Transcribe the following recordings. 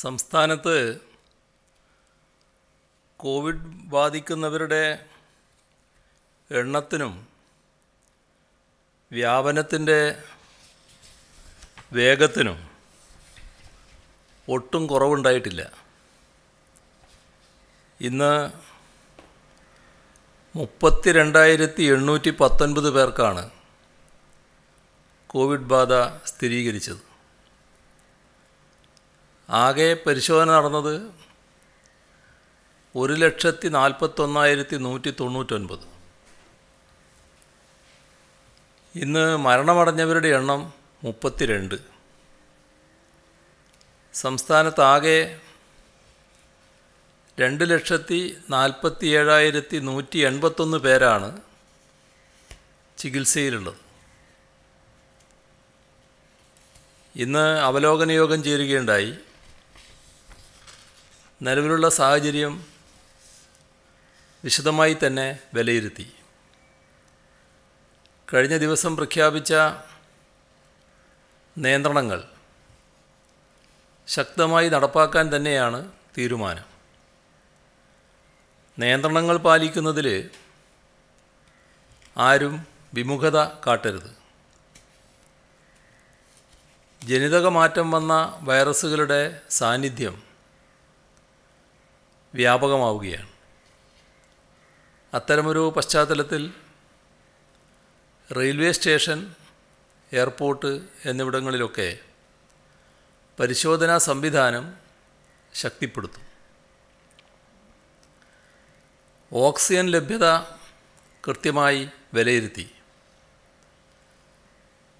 സംസ്ഥാനത്ത് കോവിഡ് ബാധിക്കുന്നവരുടെ എണ്ണത്തിനും വ്യാപനത്തിൻ്റെ വേഗത്തിനും ഒട്ടും കുറവുണ്ടായിട്ടില്ല ഇന്ന് മുപ്പത്തി രണ്ടായിരത്തി എണ്ണൂറ്റി പത്തൊൻപത് പേർക്കാണ് കോവിഡ് ബാധ സ്ഥിരീകരിച്ചത് ആകെ പരിശോധന നടന്നത് ഒരു ലക്ഷത്തി നാൽപ്പത്തൊന്നായിരത്തി നൂറ്റി തൊണ്ണൂറ്റൊൻപത് ഇന്ന് മരണമടഞ്ഞവരുടെ എണ്ണം മുപ്പത്തിരണ്ട് സംസ്ഥാനത്താകെ രണ്ട് ലക്ഷത്തി നാൽപ്പത്തി ഏഴായിരത്തി നൂറ്റി എൺപത്തൊന്ന് പേരാണ് ചികിത്സയിലുള്ളത് ഇന്ന് അവലോകന യോഗം ചേരുകയുണ്ടായി നിലവിലുള്ള സാഹചര്യം വിശദമായി തന്നെ വിലയിരുത്തി കഴിഞ്ഞ ദിവസം പ്രഖ്യാപിച്ച നിയന്ത്രണങ്ങൾ ശക്തമായി നടപ്പാക്കാൻ തന്നെയാണ് തീരുമാനം നിയന്ത്രണങ്ങൾ പാലിക്കുന്നതിൽ ആരും വിമുഖത കാട്ടരുത് ജനിതക മാറ്റം വന്ന വൈറസുകളുടെ സാന്നിധ്യം വ്യാപകമാവുകയാണ് അത്തരമൊരു പശ്ചാത്തലത്തിൽ റെയിൽവേ സ്റ്റേഷൻ എയർപോർട്ട് എന്നിവിടങ്ങളിലൊക്കെ പരിശോധനാ സംവിധാനം ശക്തിപ്പെടുത്തും ഓക്സിജൻ ലഭ്യത കൃത്യമായി വിലയിരുത്തി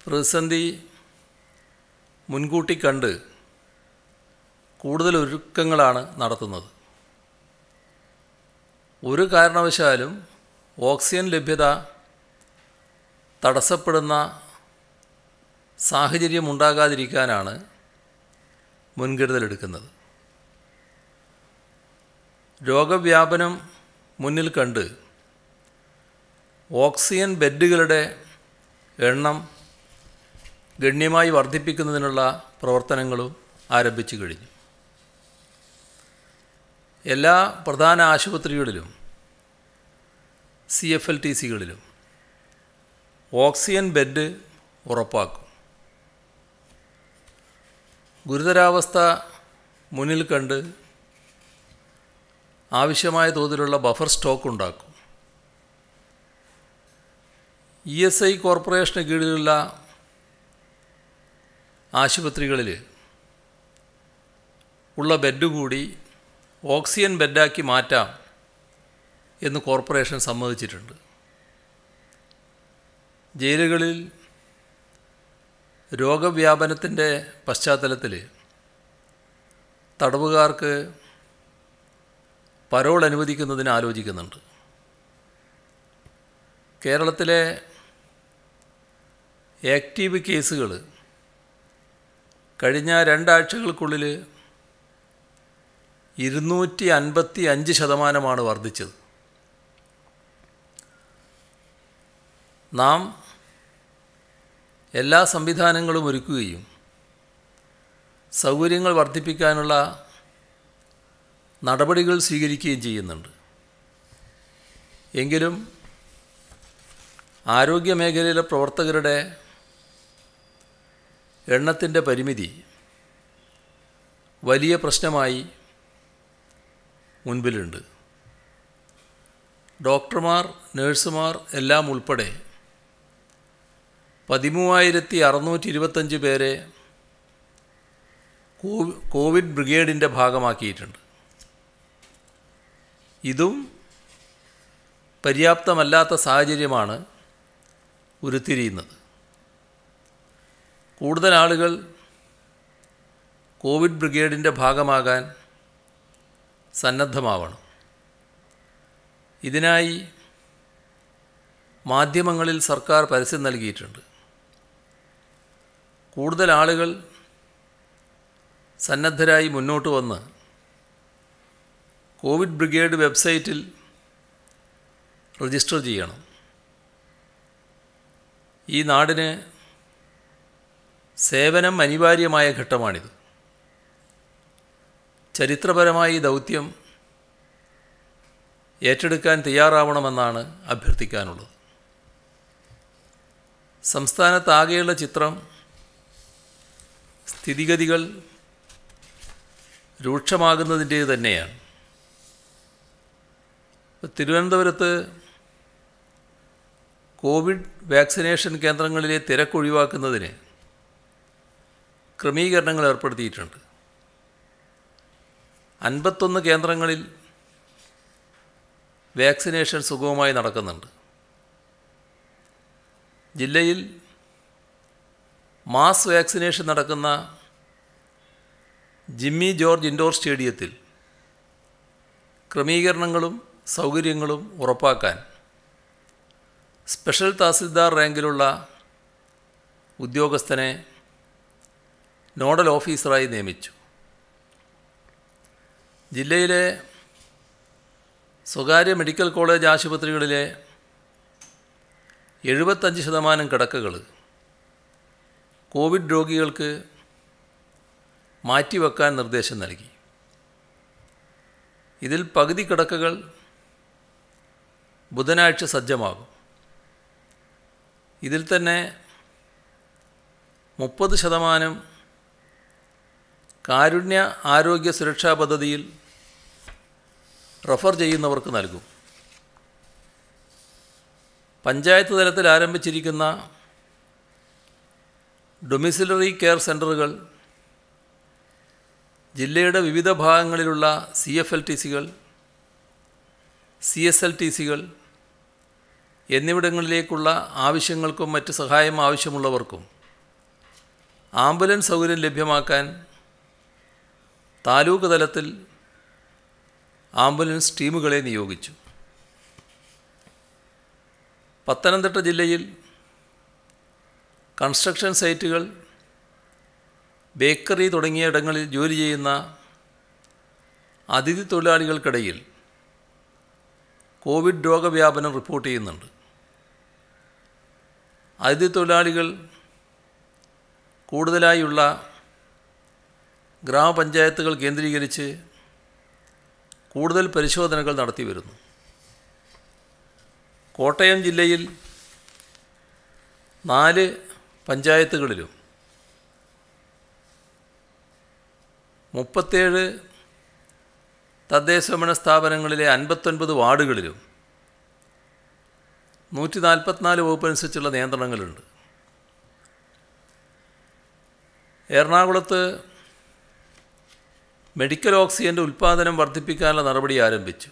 പ്രതിസന്ധി മുൻകൂട്ടി കണ്ട് കൂടുതൽ ഒരുക്കങ്ങളാണ് നടത്തുന്നത് ഒരു കാരണവശാലും ഓക്സിജൻ ലഭ്യത തടസ്സപ്പെടുന്ന സാഹചര്യം ഉണ്ടാകാതിരിക്കാനാണ് മുൻകരുതലെടുക്കുന്നത് രോഗവ്യാപനം മുന്നിൽ കണ്ട് ഓക്സിജൻ ബെഡുകളുടെ എണ്ണം ഗണ്യമായി വർദ്ധിപ്പിക്കുന്നതിനുള്ള പ്രവർത്തനങ്ങളും ആരംഭിച്ചു കഴിഞ്ഞു എല്ലാ പ്രധാന ആശുപത്രികളിലും സി എഫ് എൽ ടി സികളിലും ഓക്സിജൻ ബെഡ് ഉറപ്പാക്കും ഗുരുതരാവസ്ഥ മുന്നിൽ കണ്ട് ആവശ്യമായ തോതിലുള്ള ബഫർ സ്റ്റോക്ക് ഉണ്ടാക്കും ഇ എസ് ഐ കോർപ്പറേഷന് കീഴിലുള്ള ആശുപത്രികളിൽ ഉള്ള ബെഡ് കൂടി ഓക്സിജൻ ബെഡാക്കി മാറ്റാം എന്ന് കോർപ്പറേഷൻ സമ്മതിച്ചിട്ടുണ്ട് ജയിലുകളിൽ രോഗവ്യാപനത്തിൻ്റെ പശ്ചാത്തലത്തിൽ തടവുകാർക്ക് പരോൾ അനുവദിക്കുന്നതിന് ആലോചിക്കുന്നുണ്ട് കേരളത്തിലെ ആക്റ്റീവ് കേസുകൾ കഴിഞ്ഞ രണ്ടാഴ്ചകൾക്കുള്ളിൽ ഇരുന്നൂറ്റി അൻപത്തി അഞ്ച് ശതമാനമാണ് വർദ്ധിച്ചത് നാം എല്ലാ സംവിധാനങ്ങളും ഒരുക്കുകയും സൗകര്യങ്ങൾ വർദ്ധിപ്പിക്കാനുള്ള നടപടികൾ സ്വീകരിക്കുകയും ചെയ്യുന്നുണ്ട് എങ്കിലും ആരോഗ്യ മേഖലയിലെ പ്രവർത്തകരുടെ എണ്ണത്തിൻ്റെ പരിമിതി വലിയ പ്രശ്നമായി മുൻപിലുണ്ട് ഡോക്ടർമാർ നഴ്സുമാർ എല്ലാം ഉൾപ്പെടെ പതിമൂവായിരത്തി അറുന്നൂറ്റി ഇരുപത്തഞ്ച് പേരെ കോവിഡ് ബ്രിഗേഡിൻ്റെ ഭാഗമാക്കിയിട്ടുണ്ട് ഇതും പര്യാപ്തമല്ലാത്ത സാഹചര്യമാണ് ഉരുത്തിരിയുന്നത് കൂടുതൽ ആളുകൾ കോവിഡ് ബ്രിഗേഡിൻ്റെ ഭാഗമാകാൻ സന്നദ്ധമാവണം ഇതിനായി മാധ്യമങ്ങളിൽ സർക്കാർ പരസ്യം നൽകിയിട്ടുണ്ട് കൂടുതൽ ആളുകൾ സന്നദ്ധരായി മുന്നോട്ട് വന്ന് കോവിഡ് ബ്രിഗേഡ് വെബ്സൈറ്റിൽ രജിസ്റ്റർ ചെയ്യണം ഈ നാടിന് സേവനം അനിവാര്യമായ ഘട്ടമാണിത് ചരിത്രപരമായി ദൗത്യം ഏറ്റെടുക്കാൻ തയ്യാറാവണമെന്നാണ് അഭ്യർത്ഥിക്കാനുള്ളത് സംസ്ഥാനത്താകെയുള്ള ചിത്രം സ്ഥിതിഗതികൾ രൂക്ഷമാകുന്നതിൻ്റെ തന്നെയാണ് തിരുവനന്തപുരത്ത് കോവിഡ് വാക്സിനേഷൻ കേന്ദ്രങ്ങളിലെ തിരക്കൊഴിവാക്കുന്നതിന് ക്രമീകരണങ്ങൾ ഏർപ്പെടുത്തിയിട്ടുണ്ട് അൻപത്തൊന്ന് കേന്ദ്രങ്ങളിൽ വാക്സിനേഷൻ സുഗമമായി നടക്കുന്നുണ്ട് ജില്ലയിൽ മാസ് വാക്സിനേഷൻ നടക്കുന്ന ജിമ്മി ജോർജ് ഇൻഡോർ സ്റ്റേഡിയത്തിൽ ക്രമീകരണങ്ങളും സൗകര്യങ്ങളും ഉറപ്പാക്കാൻ സ്പെഷ്യൽ തഹസിൽദാർ റാങ്കിലുള്ള ഉദ്യോഗസ്ഥനെ നോഡൽ ഓഫീസറായി നിയമിച്ചു ജില്ലയിലെ സ്വകാര്യ മെഡിക്കൽ കോളേജ് ആശുപത്രികളിലെ എഴുപത്തഞ്ച് ശതമാനം കിടക്കകൾ കോവിഡ് രോഗികൾക്ക് മാറ്റിവെക്കാൻ നിർദ്ദേശം നൽകി ഇതിൽ പകുതി കിടക്കകൾ ബുധനാഴ്ച സജ്ജമാകും ഇതിൽ തന്നെ മുപ്പത് ശതമാനം കാരുണ്യ ആരോഗ്യ സുരക്ഷാ പദ്ധതിയിൽ റഫർ ചെയ്യുന്നവർക്ക് നൽകും പഞ്ചായത്ത് തലത്തിൽ ആരംഭിച്ചിരിക്കുന്ന ഡൊമിസിലറി കെയർ സെൻ്ററുകൾ ജില്ലയുടെ വിവിധ ഭാഗങ്ങളിലുള്ള സി എഫ് എൽ ടി സികൾ സി എസ് എൽ ടി സികൾ എന്നിവിടങ്ങളിലേക്കുള്ള ആവശ്യങ്ങൾക്കും മറ്റ് സഹായം ആവശ്യമുള്ളവർക്കും ആംബുലൻസ് സൗകര്യം ലഭ്യമാക്കാൻ താലൂക്ക് തലത്തിൽ ആംബുലൻസ് ടീമുകളെ നിയോഗിച്ചു പത്തനംതിട്ട ജില്ലയിൽ കൺസ്ട്രക്ഷൻ സൈറ്റുകൾ ബേക്കറി തുടങ്ങിയ ഇടങ്ങളിൽ ജോലി ചെയ്യുന്ന അതിഥി തൊഴിലാളികൾക്കിടയിൽ കോവിഡ് രോഗവ്യാപനം റിപ്പോർട്ട് ചെയ്യുന്നുണ്ട് അതിഥി തൊഴിലാളികൾ കൂടുതലായുള്ള ഗ്രാമപഞ്ചായത്തുകൾ കേന്ദ്രീകരിച്ച് കൂടുതൽ പരിശോധനകൾ നടത്തി വരുന്നു കോട്ടയം ജില്ലയിൽ നാല് പഞ്ചായത്തുകളിലും മുപ്പത്തേഴ് തദ്ദേശഭരണ സ്ഥാപനങ്ങളിലെ അൻപത്തൊൻപത് വാർഡുകളിലും നൂറ്റി നാൽപ്പത്തിനാല് വകുപ്പനുസരിച്ചുള്ള നിയന്ത്രണങ്ങളുണ്ട് എറണാകുളത്ത് മെഡിക്കൽ ഓക്സിജൻ്റെ ഉൽപ്പാദനം വർദ്ധിപ്പിക്കാനുള്ള നടപടി ആരംഭിച്ചു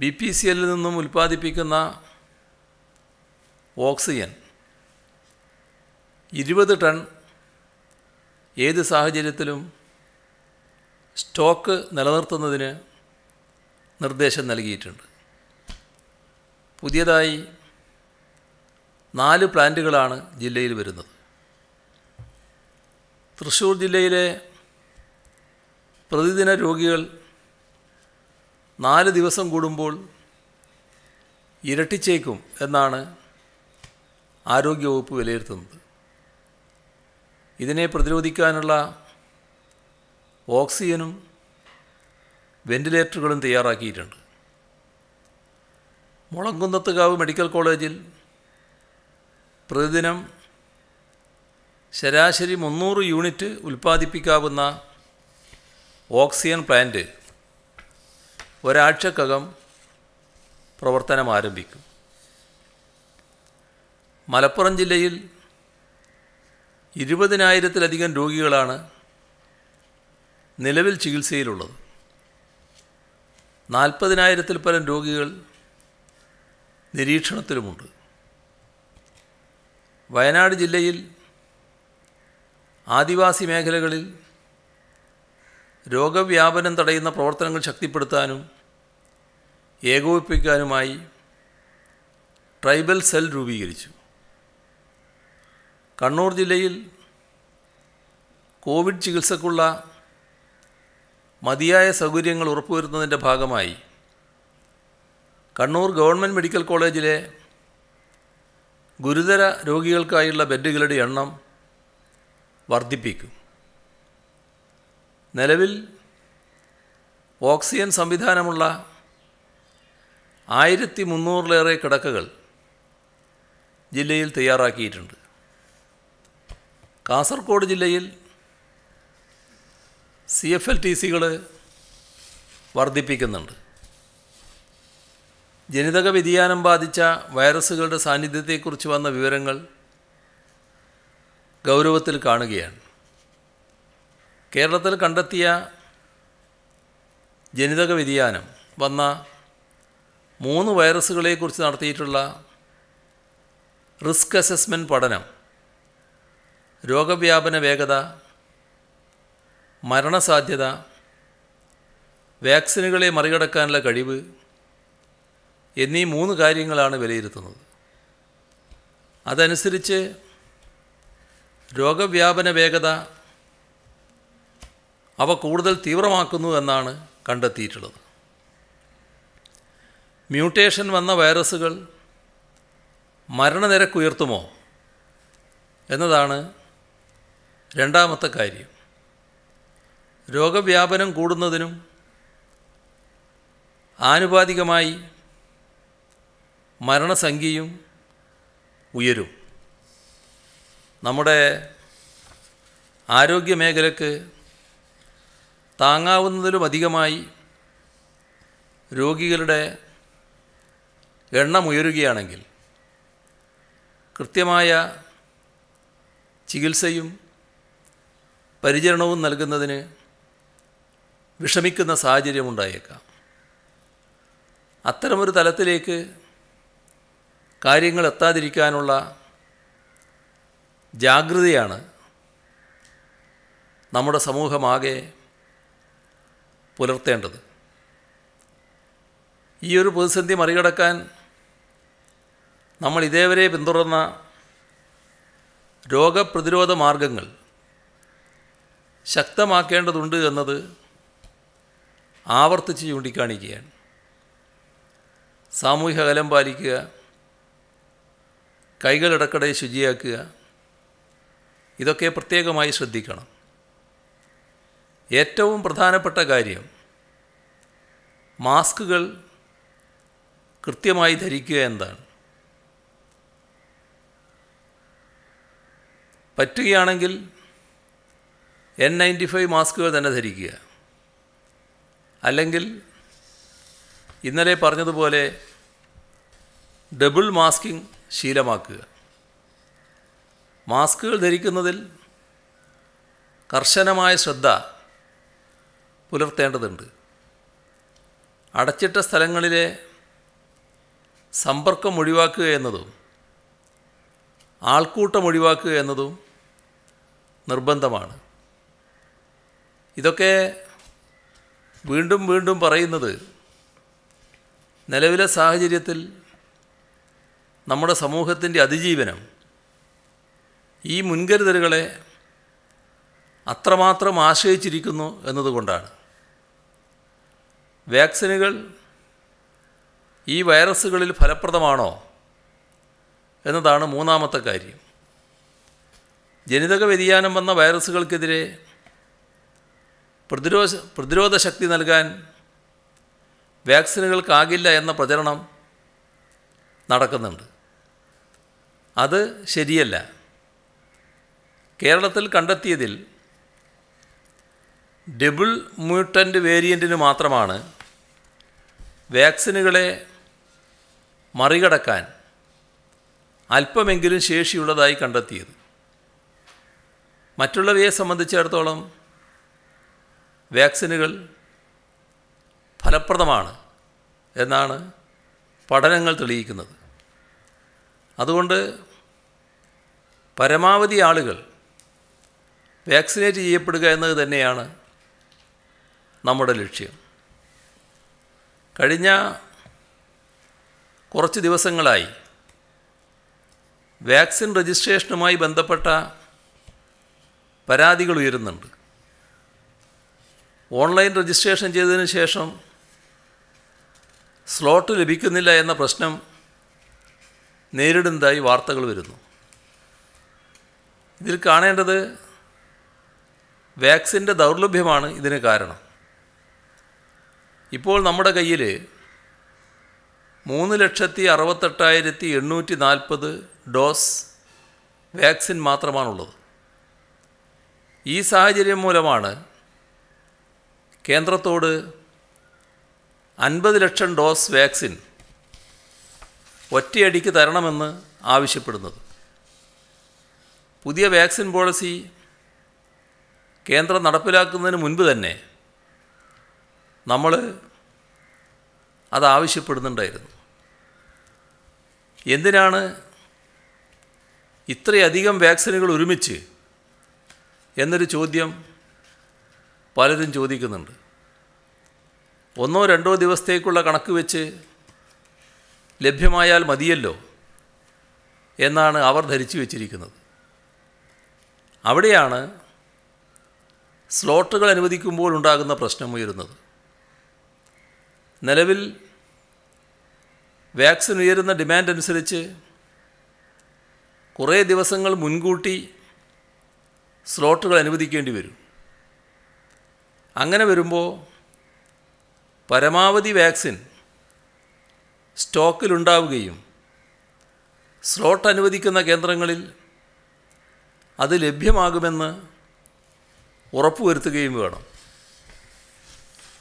ബി പി സി എല്ലിൽ നിന്നും ഉൽപ്പാദിപ്പിക്കുന്ന ഓക്സിജൻ ഇരുപത് ടൺ ഏത് സാഹചര്യത്തിലും സ്റ്റോക്ക് നിലനിർത്തുന്നതിന് നിർദ്ദേശം നൽകിയിട്ടുണ്ട് പുതിയതായി നാല് പ്ലാന്റുകളാണ് ജില്ലയിൽ വരുന്നത് തൃശ്ശൂർ ജില്ലയിലെ പ്രതിദിന രോഗികൾ നാല് ദിവസം കൂടുമ്പോൾ ഇരട്ടിച്ചേക്കും എന്നാണ് ആരോഗ്യവകുപ്പ് വിലയിരുത്തുന്നത് ഇതിനെ പ്രതിരോധിക്കാനുള്ള ഓക്സിജനും വെന്റിലേറ്ററുകളും തയ്യാറാക്കിയിട്ടുണ്ട് മുളങ്കുന്നത്തുകാവ് മെഡിക്കൽ കോളേജിൽ പ്രതിദിനം ശരാശരി മുന്നൂറ് യൂണിറ്റ് ഉൽപ്പാദിപ്പിക്കാവുന്ന ഓക്സിജൻ പ്ലാന്റ് ഒരാഴ്ചക്കകം പ്രവർത്തനം ആരംഭിക്കും മലപ്പുറം ജില്ലയിൽ ഇരുപതിനായിരത്തിലധികം രോഗികളാണ് നിലവിൽ ചികിത്സയിലുള്ളത് നാൽപ്പതിനായിരത്തിൽ പരം രോഗികൾ നിരീക്ഷണത്തിലുമുണ്ട് വയനാട് ജില്ലയിൽ ആദിവാസി മേഖലകളിൽ രോഗവ്യാപനം തടയുന്ന പ്രവർത്തനങ്ങൾ ശക്തിപ്പെടുത്താനും ഏകോപിപ്പിക്കാനുമായി ട്രൈബൽ സെൽ രൂപീകരിച്ചു കണ്ണൂർ ജില്ലയിൽ കോവിഡ് ചികിത്സക്കുള്ള മതിയായ സൗകര്യങ്ങൾ ഉറപ്പുവരുത്തുന്നതിൻ്റെ ഭാഗമായി കണ്ണൂർ ഗവൺമെൻറ് മെഡിക്കൽ കോളേജിലെ ഗുരുതര രോഗികൾക്കായുള്ള ബെഡുകളുടെ എണ്ണം വർദ്ധിപ്പിക്കും നിലവിൽ ഓക്സിജൻ സംവിധാനമുള്ള ആയിരത്തി മുന്നൂറിലേറെ കിടക്കകൾ ജില്ലയിൽ തയ്യാറാക്കിയിട്ടുണ്ട് കാസർഗോഡ് ജില്ലയിൽ സി എഫ് എൽ ടി സികൾ വർദ്ധിപ്പിക്കുന്നുണ്ട് ജനിതക വ്യതിയാനം ബാധിച്ച വൈറസുകളുടെ സാന്നിധ്യത്തെക്കുറിച്ച് വന്ന വിവരങ്ങൾ ഗൗരവത്തിൽ കാണുകയാണ് കേരളത്തിൽ കണ്ടെത്തിയ ജനിതക വ്യതിയാനം വന്ന മൂന്ന് വൈറസുകളെക്കുറിച്ച് നടത്തിയിട്ടുള്ള റിസ്ക് അസസ്മെൻറ്റ് പഠനം രോഗവ്യാപന വേഗത മരണസാധ്യത വാക്സിനുകളെ മറികടക്കാനുള്ള കഴിവ് എന്നീ മൂന്ന് കാര്യങ്ങളാണ് വിലയിരുത്തുന്നത് അതനുസരിച്ച് രോഗവ്യാപന വേഗത അവ കൂടുതൽ തീവ്രമാക്കുന്നു എന്നാണ് കണ്ടെത്തിയിട്ടുള്ളത് മ്യൂട്ടേഷൻ വന്ന വൈറസുകൾ മരണനിരക്ക് ഉയർത്തുമോ എന്നതാണ് രണ്ടാമത്തെ കാര്യം രോഗവ്യാപനം കൂടുന്നതിനും ആനുപാതികമായി മരണസംഖ്യയും ഉയരും നമ്മുടെ ആരോഗ്യ മേഖലക്ക് താങ്ങാവുന്നതിലും അധികമായി രോഗികളുടെ എണ്ണം ഉയരുകയാണെങ്കിൽ കൃത്യമായ ചികിത്സയും പരിചരണവും നൽകുന്നതിന് വിഷമിക്കുന്ന ഉണ്ടായേക്കാം അത്തരമൊരു തലത്തിലേക്ക് കാര്യങ്ങൾ എത്താതിരിക്കാനുള്ള ജാഗ്രതയാണ് നമ്മുടെ സമൂഹമാകെ പുലർത്തേണ്ടത് ഈ ഒരു പ്രതിസന്ധി മറികടക്കാൻ നമ്മൾ ഇതേവരെ പിന്തുടർന്ന രോഗപ്രതിരോധ മാർഗങ്ങൾ ശക്തമാക്കേണ്ടതുണ്ട് എന്നത് ആവർത്തിച്ച് ചൂണ്ടിക്കാണിക്കുകയാണ് സാമൂഹിക അകലം പാലിക്കുക കൈകൾ ഇടക്കടെ ശുചിയാക്കുക ഇതൊക്കെ പ്രത്യേകമായി ശ്രദ്ധിക്കണം ഏറ്റവും പ്രധാനപ്പെട്ട കാര്യം മാസ്കുകൾ കൃത്യമായി ധരിക്കുക എന്താണ് പറ്റുകയാണെങ്കിൽ എൻ നയൻറ്റി ഫൈവ് മാസ്കുകൾ തന്നെ ധരിക്കുക അല്ലെങ്കിൽ ഇന്നലെ പറഞ്ഞതുപോലെ ഡബിൾ മാസ്കിംഗ് ശീലമാക്കുക മാസ്കുകൾ ധരിക്കുന്നതിൽ കർശനമായ ശ്രദ്ധ പുലർത്തേണ്ടതുണ്ട് അടച്ചിട്ട സ്ഥലങ്ങളിലെ സമ്പർക്കം ഒഴിവാക്കുക എന്നതും ആൾക്കൂട്ടം ഒഴിവാക്കുക എന്നതും നിർബന്ധമാണ് ഇതൊക്കെ വീണ്ടും വീണ്ടും പറയുന്നത് നിലവിലെ സാഹചര്യത്തിൽ നമ്മുടെ സമൂഹത്തിൻ്റെ അതിജീവനം ഈ മുൻകരുതലുകളെ അത്രമാത്രം ആശ്രയിച്ചിരിക്കുന്നു എന്നതുകൊണ്ടാണ് വാക്സിനുകൾ ഈ വൈറസുകളിൽ ഫലപ്രദമാണോ എന്നതാണ് മൂന്നാമത്തെ കാര്യം ജനിതക വ്യതിയാനം വന്ന വൈറസുകൾക്കെതിരെ പ്രതിരോധ പ്രതിരോധ ശക്തി നൽകാൻ വാക്സിനുകൾക്കാകില്ല എന്ന പ്രചരണം നടക്കുന്നുണ്ട് അത് ശരിയല്ല കേരളത്തിൽ കണ്ടെത്തിയതിൽ ഡബിൾ മ്യൂട്ടൻ്റ് വേരിയൻറ്റിന് മാത്രമാണ് വാക്സിനുകളെ മറികടക്കാൻ അല്പമെങ്കിലും ശേഷിയുള്ളതായി കണ്ടെത്തിയത് മറ്റുള്ളവയെ സംബന്ധിച്ചിടത്തോളം വാക്സിനുകൾ ഫലപ്രദമാണ് എന്നാണ് പഠനങ്ങൾ തെളിയിക്കുന്നത് അതുകൊണ്ട് പരമാവധി ആളുകൾ വാക്സിനേറ്റ് ചെയ്യപ്പെടുക എന്നത് തന്നെയാണ് നമ്മുടെ ലക്ഷ്യം കഴിഞ്ഞ കുറച്ച് ദിവസങ്ങളായി വാക്സിൻ രജിസ്ട്രേഷനുമായി ബന്ധപ്പെട്ട പരാതികൾ ഉയരുന്നുണ്ട് ഓൺലൈൻ രജിസ്ട്രേഷൻ ചെയ്തതിന് ശേഷം സ്ലോട്ട് ലഭിക്കുന്നില്ല എന്ന പ്രശ്നം നേരിടുന്നതായി വാർത്തകൾ വരുന്നു ഇതിൽ കാണേണ്ടത് വാക്സിൻ്റെ ദൗർലഭ്യമാണ് ഇതിന് കാരണം ഇപ്പോൾ നമ്മുടെ കയ്യിൽ മൂന്ന് ലക്ഷത്തി അറുപത്തെട്ടായിരത്തി എണ്ണൂറ്റി നാൽപ്പത് ഡോസ് വാക്സിൻ മാത്രമാണുള്ളത് ഈ സാഹചര്യം മൂലമാണ് കേന്ദ്രത്തോട് അൻപത് ലക്ഷം ഡോസ് വാക്സിൻ ഒറ്റയടിക്ക് തരണമെന്ന് ആവശ്യപ്പെടുന്നത് പുതിയ വാക്സിൻ പോളിസി കേന്ദ്രം നടപ്പിലാക്കുന്നതിന് മുൻപ് തന്നെ നമ്മൾ അത് ആവശ്യപ്പെടുന്നുണ്ടായിരുന്നു എന്തിനാണ് ഇത്രയധികം വാക്സിനുകൾ ഒരുമിച്ച് എന്നൊരു ചോദ്യം പലരും ചോദിക്കുന്നുണ്ട് ഒന്നോ രണ്ടോ ദിവസത്തേക്കുള്ള കണക്ക് വെച്ച് ലഭ്യമായാൽ മതിയല്ലോ എന്നാണ് അവർ ധരിച്ചു വച്ചിരിക്കുന്നത് അവിടെയാണ് സ്ലോട്ടുകൾ അനുവദിക്കുമ്പോൾ ഉണ്ടാകുന്ന പ്രശ്നം ഉയരുന്നത് നിലവിൽ വാക്സിൻ ഉയരുന്ന ഡിമാൻഡ് അനുസരിച്ച് കുറേ ദിവസങ്ങൾ മുൻകൂട്ടി സ്ലോട്ടുകൾ അനുവദിക്കേണ്ടി വരും അങ്ങനെ വരുമ്പോൾ പരമാവധി വാക്സിൻ സ്റ്റോക്കിലുണ്ടാവുകയും സ്ലോട്ട് അനുവദിക്കുന്ന കേന്ദ്രങ്ങളിൽ അത് ലഭ്യമാകുമെന്ന് ഉറപ്പുവരുത്തുകയും വേണം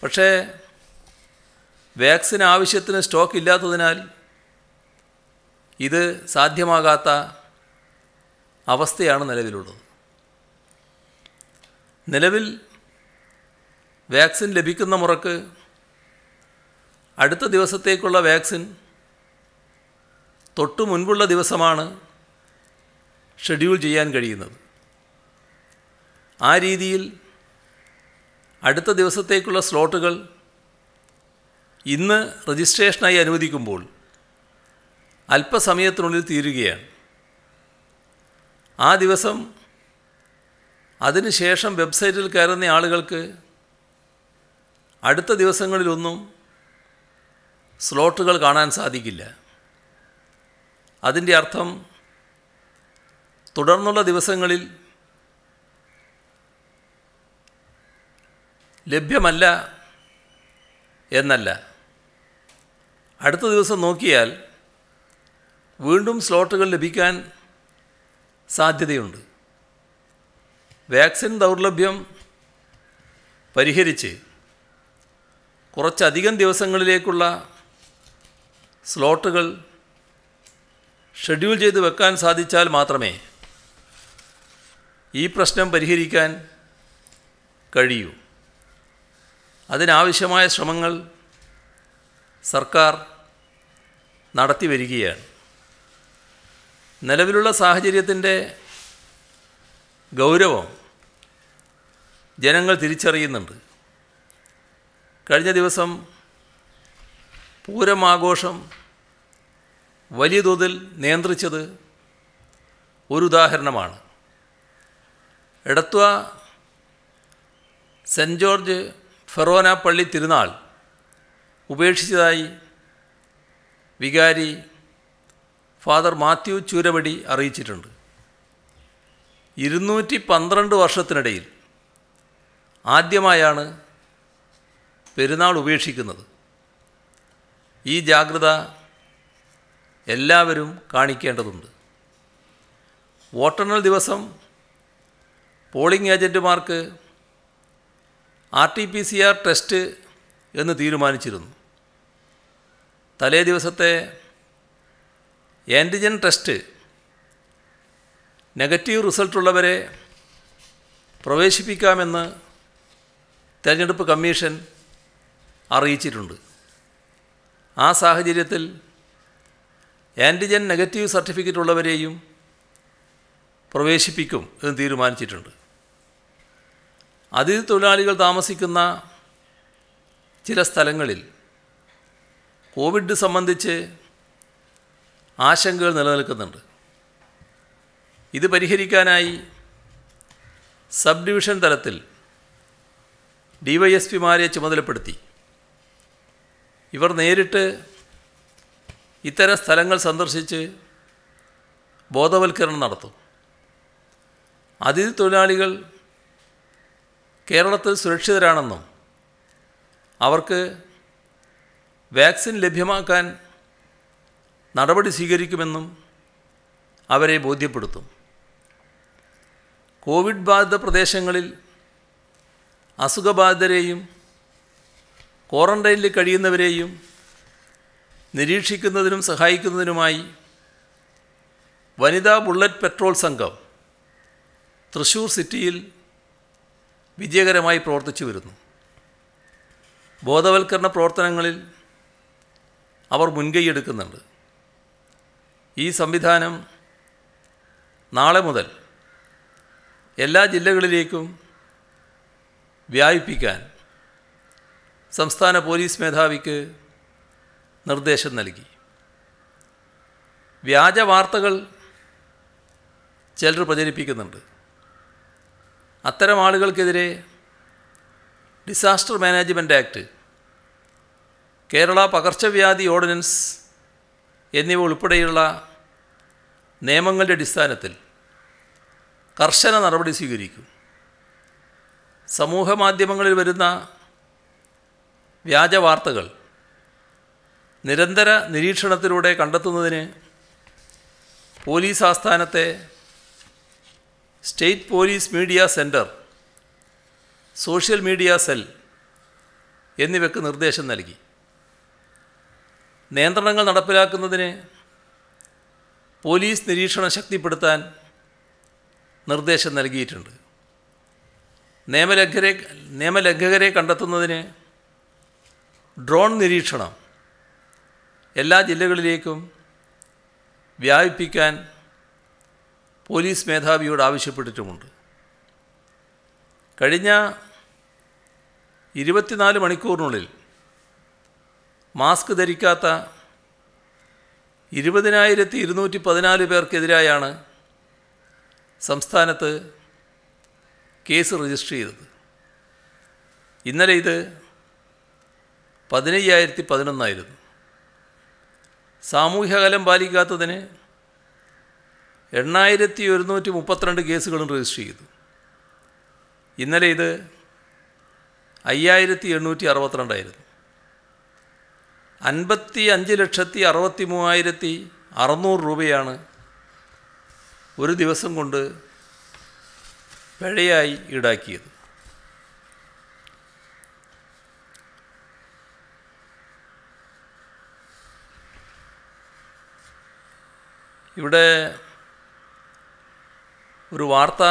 പക്ഷേ വാക്സിൻ ആവശ്യത്തിന് സ്റ്റോക്ക് ഇല്ലാത്തതിനാൽ ഇത് സാധ്യമാകാത്ത അവസ്ഥയാണ് നിലവിലുള്ളത് നിലവിൽ വാക്സിൻ ലഭിക്കുന്ന മുറക്ക് അടുത്ത ദിവസത്തേക്കുള്ള വാക്സിൻ തൊട്ടു മുൻപുള്ള ദിവസമാണ് ഷെഡ്യൂൾ ചെയ്യാൻ കഴിയുന്നത് ആ രീതിയിൽ അടുത്ത ദിവസത്തേക്കുള്ള സ്ലോട്ടുകൾ ഇന്ന് രജിസ്ട്രേഷനായി അനുവദിക്കുമ്പോൾ അല്പസമയത്തിനുള്ളിൽ തീരുകയാണ് ആ ദിവസം അതിനുശേഷം വെബ്സൈറ്റിൽ കയറുന്ന ആളുകൾക്ക് അടുത്ത ദിവസങ്ങളിലൊന്നും സ്ലോട്ടുകൾ കാണാൻ സാധിക്കില്ല അതിൻ്റെ അർത്ഥം തുടർന്നുള്ള ദിവസങ്ങളിൽ ലഭ്യമല്ല എന്നല്ല അടുത്ത ദിവസം നോക്കിയാൽ വീണ്ടും സ്ലോട്ടുകൾ ലഭിക്കാൻ സാധ്യതയുണ്ട് വാക്സിൻ ദൗർലഭ്യം പരിഹരിച്ച് കുറച്ചധികം ദിവസങ്ങളിലേക്കുള്ള സ്ലോട്ടുകൾ ഷെഡ്യൂൾ ചെയ്ത് വെക്കാൻ സാധിച്ചാൽ മാത്രമേ ഈ പ്രശ്നം പരിഹരിക്കാൻ കഴിയൂ അതിനാവശ്യമായ ശ്രമങ്ങൾ സർക്കാർ നടത്തി വരികയാണ് നിലവിലുള്ള സാഹചര്യത്തിൻ്റെ ഗൗരവം ജനങ്ങൾ തിരിച്ചറിയുന്നുണ്ട് കഴിഞ്ഞ ദിവസം പൂരമാഘോഷം വലിയ തോതിൽ നിയന്ത്രിച്ചത് ഒരു ഉദാഹരണമാണ് എടത്വ സെൻറ്റ് ജോർജ് ഫെറോന പള്ളി തിരുനാൾ ഉപേക്ഷിച്ചതായി വികാരി ഫാദർ മാത്യു ചൂരവടി അറിയിച്ചിട്ടുണ്ട് ഇരുന്നൂറ്റി പന്ത്രണ്ട് വർഷത്തിനിടയിൽ ആദ്യമായാണ് പെരുന്നാൾ ഉപേക്ഷിക്കുന്നത് ഈ ജാഗ്രത എല്ലാവരും കാണിക്കേണ്ടതുണ്ട് വോട്ടെണ്ണൽ ദിവസം പോളിംഗ് ഏജൻറ്റുമാർക്ക് R T P C R test എന്ന് തീരുമാനിച്ചിരുന്നു തലേ ദിവസത്തെ ആൻറ്റിജൻ ടെസ്റ്റ് നെഗറ്റീവ് റിസൾട്ടുള്ളവരെ പ്രവേശിപ്പിക്കാമെന്ന് തെരഞ്ഞെടുപ്പ് കമ്മീഷൻ അറിയിച്ചിട്ടുണ്ട് ആ സാഹചര്യത്തിൽ ആൻറ്റിജൻ നെഗറ്റീവ് സർട്ടിഫിക്കറ്റ് ഉള്ളവരെയും പ്രവേശിപ്പിക്കും എന്ന് തീരുമാനിച്ചിട്ടുണ്ട് അതിഥി തൊഴിലാളികൾ താമസിക്കുന്ന ചില സ്ഥലങ്ങളിൽ കോവിഡ് സംബന്ധിച്ച് ആശങ്കകൾ നിലനിൽക്കുന്നുണ്ട് ഇത് പരിഹരിക്കാനായി സബ് ഡിവിഷൻ തലത്തിൽ ഡിവൈഎസ്പിമാരെ ചുമതലപ്പെടുത്തി ഇവർ നേരിട്ട് ഇത്തരം സ്ഥലങ്ങൾ സന്ദർശിച്ച് ബോധവൽക്കരണം നടത്തും അതിഥി തൊഴിലാളികൾ കേരളത്തിൽ സുരക്ഷിതരാണെന്നും അവർക്ക് വാക്സിൻ ലഭ്യമാക്കാൻ നടപടി സ്വീകരിക്കുമെന്നും അവരെ ബോധ്യപ്പെടുത്തും കോവിഡ് ബാധിത പ്രദേശങ്ങളിൽ അസുഖബാധിതരെയും ക്വാറന്റൈനിൽ കഴിയുന്നവരെയും നിരീക്ഷിക്കുന്നതിനും സഹായിക്കുന്നതിനുമായി വനിതാ ബുള്ളറ്റ് പെട്രോൾ സംഘം തൃശ്ശൂർ സിറ്റിയിൽ വിജയകരമായി പ്രവർത്തിച്ചു വരുന്നു ബോധവൽക്കരണ പ്രവർത്തനങ്ങളിൽ അവർ മുൻകൈയെടുക്കുന്നുണ്ട് ഈ സംവിധാനം നാളെ മുതൽ എല്ലാ ജില്ലകളിലേക്കും വ്യാപിപ്പിക്കാൻ സംസ്ഥാന പോലീസ് മേധാവിക്ക് നിർദ്ദേശം നൽകി വ്യാജ വാർത്തകൾ ചിലർ പ്രചരിപ്പിക്കുന്നുണ്ട് അത്തരം ആളുകൾക്കെതിരെ ഡിസാസ്റ്റർ മാനേജ്മെൻറ്റ് ആക്ട് കേരള പകർച്ചവ്യാധി ഓർഡിനൻസ് എന്നിവ ഉൾപ്പെടെയുള്ള നിയമങ്ങളുടെ അടിസ്ഥാനത്തിൽ കർശന നടപടി സ്വീകരിക്കും സമൂഹമാധ്യമങ്ങളിൽ വരുന്ന വ്യാജ വാർത്തകൾ നിരന്തര നിരീക്ഷണത്തിലൂടെ കണ്ടെത്തുന്നതിന് പോലീസ് ആസ്ഥാനത്തെ state police media centre social media cell എന്നിവയ്ക്ക് നിർദ്ദേശം നൽകി നിയന്ത്രണങ്ങൾ നടപ്പിലാക്കുന്നതിന് പോലീസ് നിരീക്ഷണം ശക്തിപ്പെടുത്താൻ നിർദ്ദേശം നൽകിയിട്ടുണ്ട് നിയമലംഘരെ നിയമലംഘകരെ കണ്ടെത്തുന്നതിന് ഡ്രോൺ നിരീക്ഷണം എല്ലാ ജില്ലകളിലേക്കും വ്യാപിപ്പിക്കാൻ പോലീസ് മേധാവിയോട് ആവശ്യപ്പെട്ടിട്ടുമുണ്ട് കഴിഞ്ഞ ഇരുപത്തിനാല് മണിക്കൂറിനുള്ളിൽ മാസ്ക് ധരിക്കാത്ത ഇരുപതിനായിരത്തി ഇരുന്നൂറ്റി പതിനാല് പേർക്കെതിരായാണ് സംസ്ഥാനത്ത് കേസ് രജിസ്റ്റർ ചെയ്തത് ഇന്നലെ ഇത് പതിനയ്യായിരത്തി പതിനൊന്നായിരുന്നു സാമൂഹ്യകലം പാലിക്കാത്തതിന് എണ്ണായിരത്തി ഒരുന്നൂറ്റി മുപ്പത്തിരണ്ട് കേസുകളും രജിസ്റ്റർ ചെയ്തു ഇന്നലെ ഇത് അയ്യായിരത്തി എണ്ണൂറ്റി അറുപത്തിരണ്ടായിരുന്നു അൻപത്തി അഞ്ച് ലക്ഷത്തി അറുപത്തി മൂവായിരത്തി അറുന്നൂറ് രൂപയാണ് ഒരു ദിവസം കൊണ്ട് പിഴയായി ഈടാക്കിയത് ഇവിടെ ഒരു വാർത്ത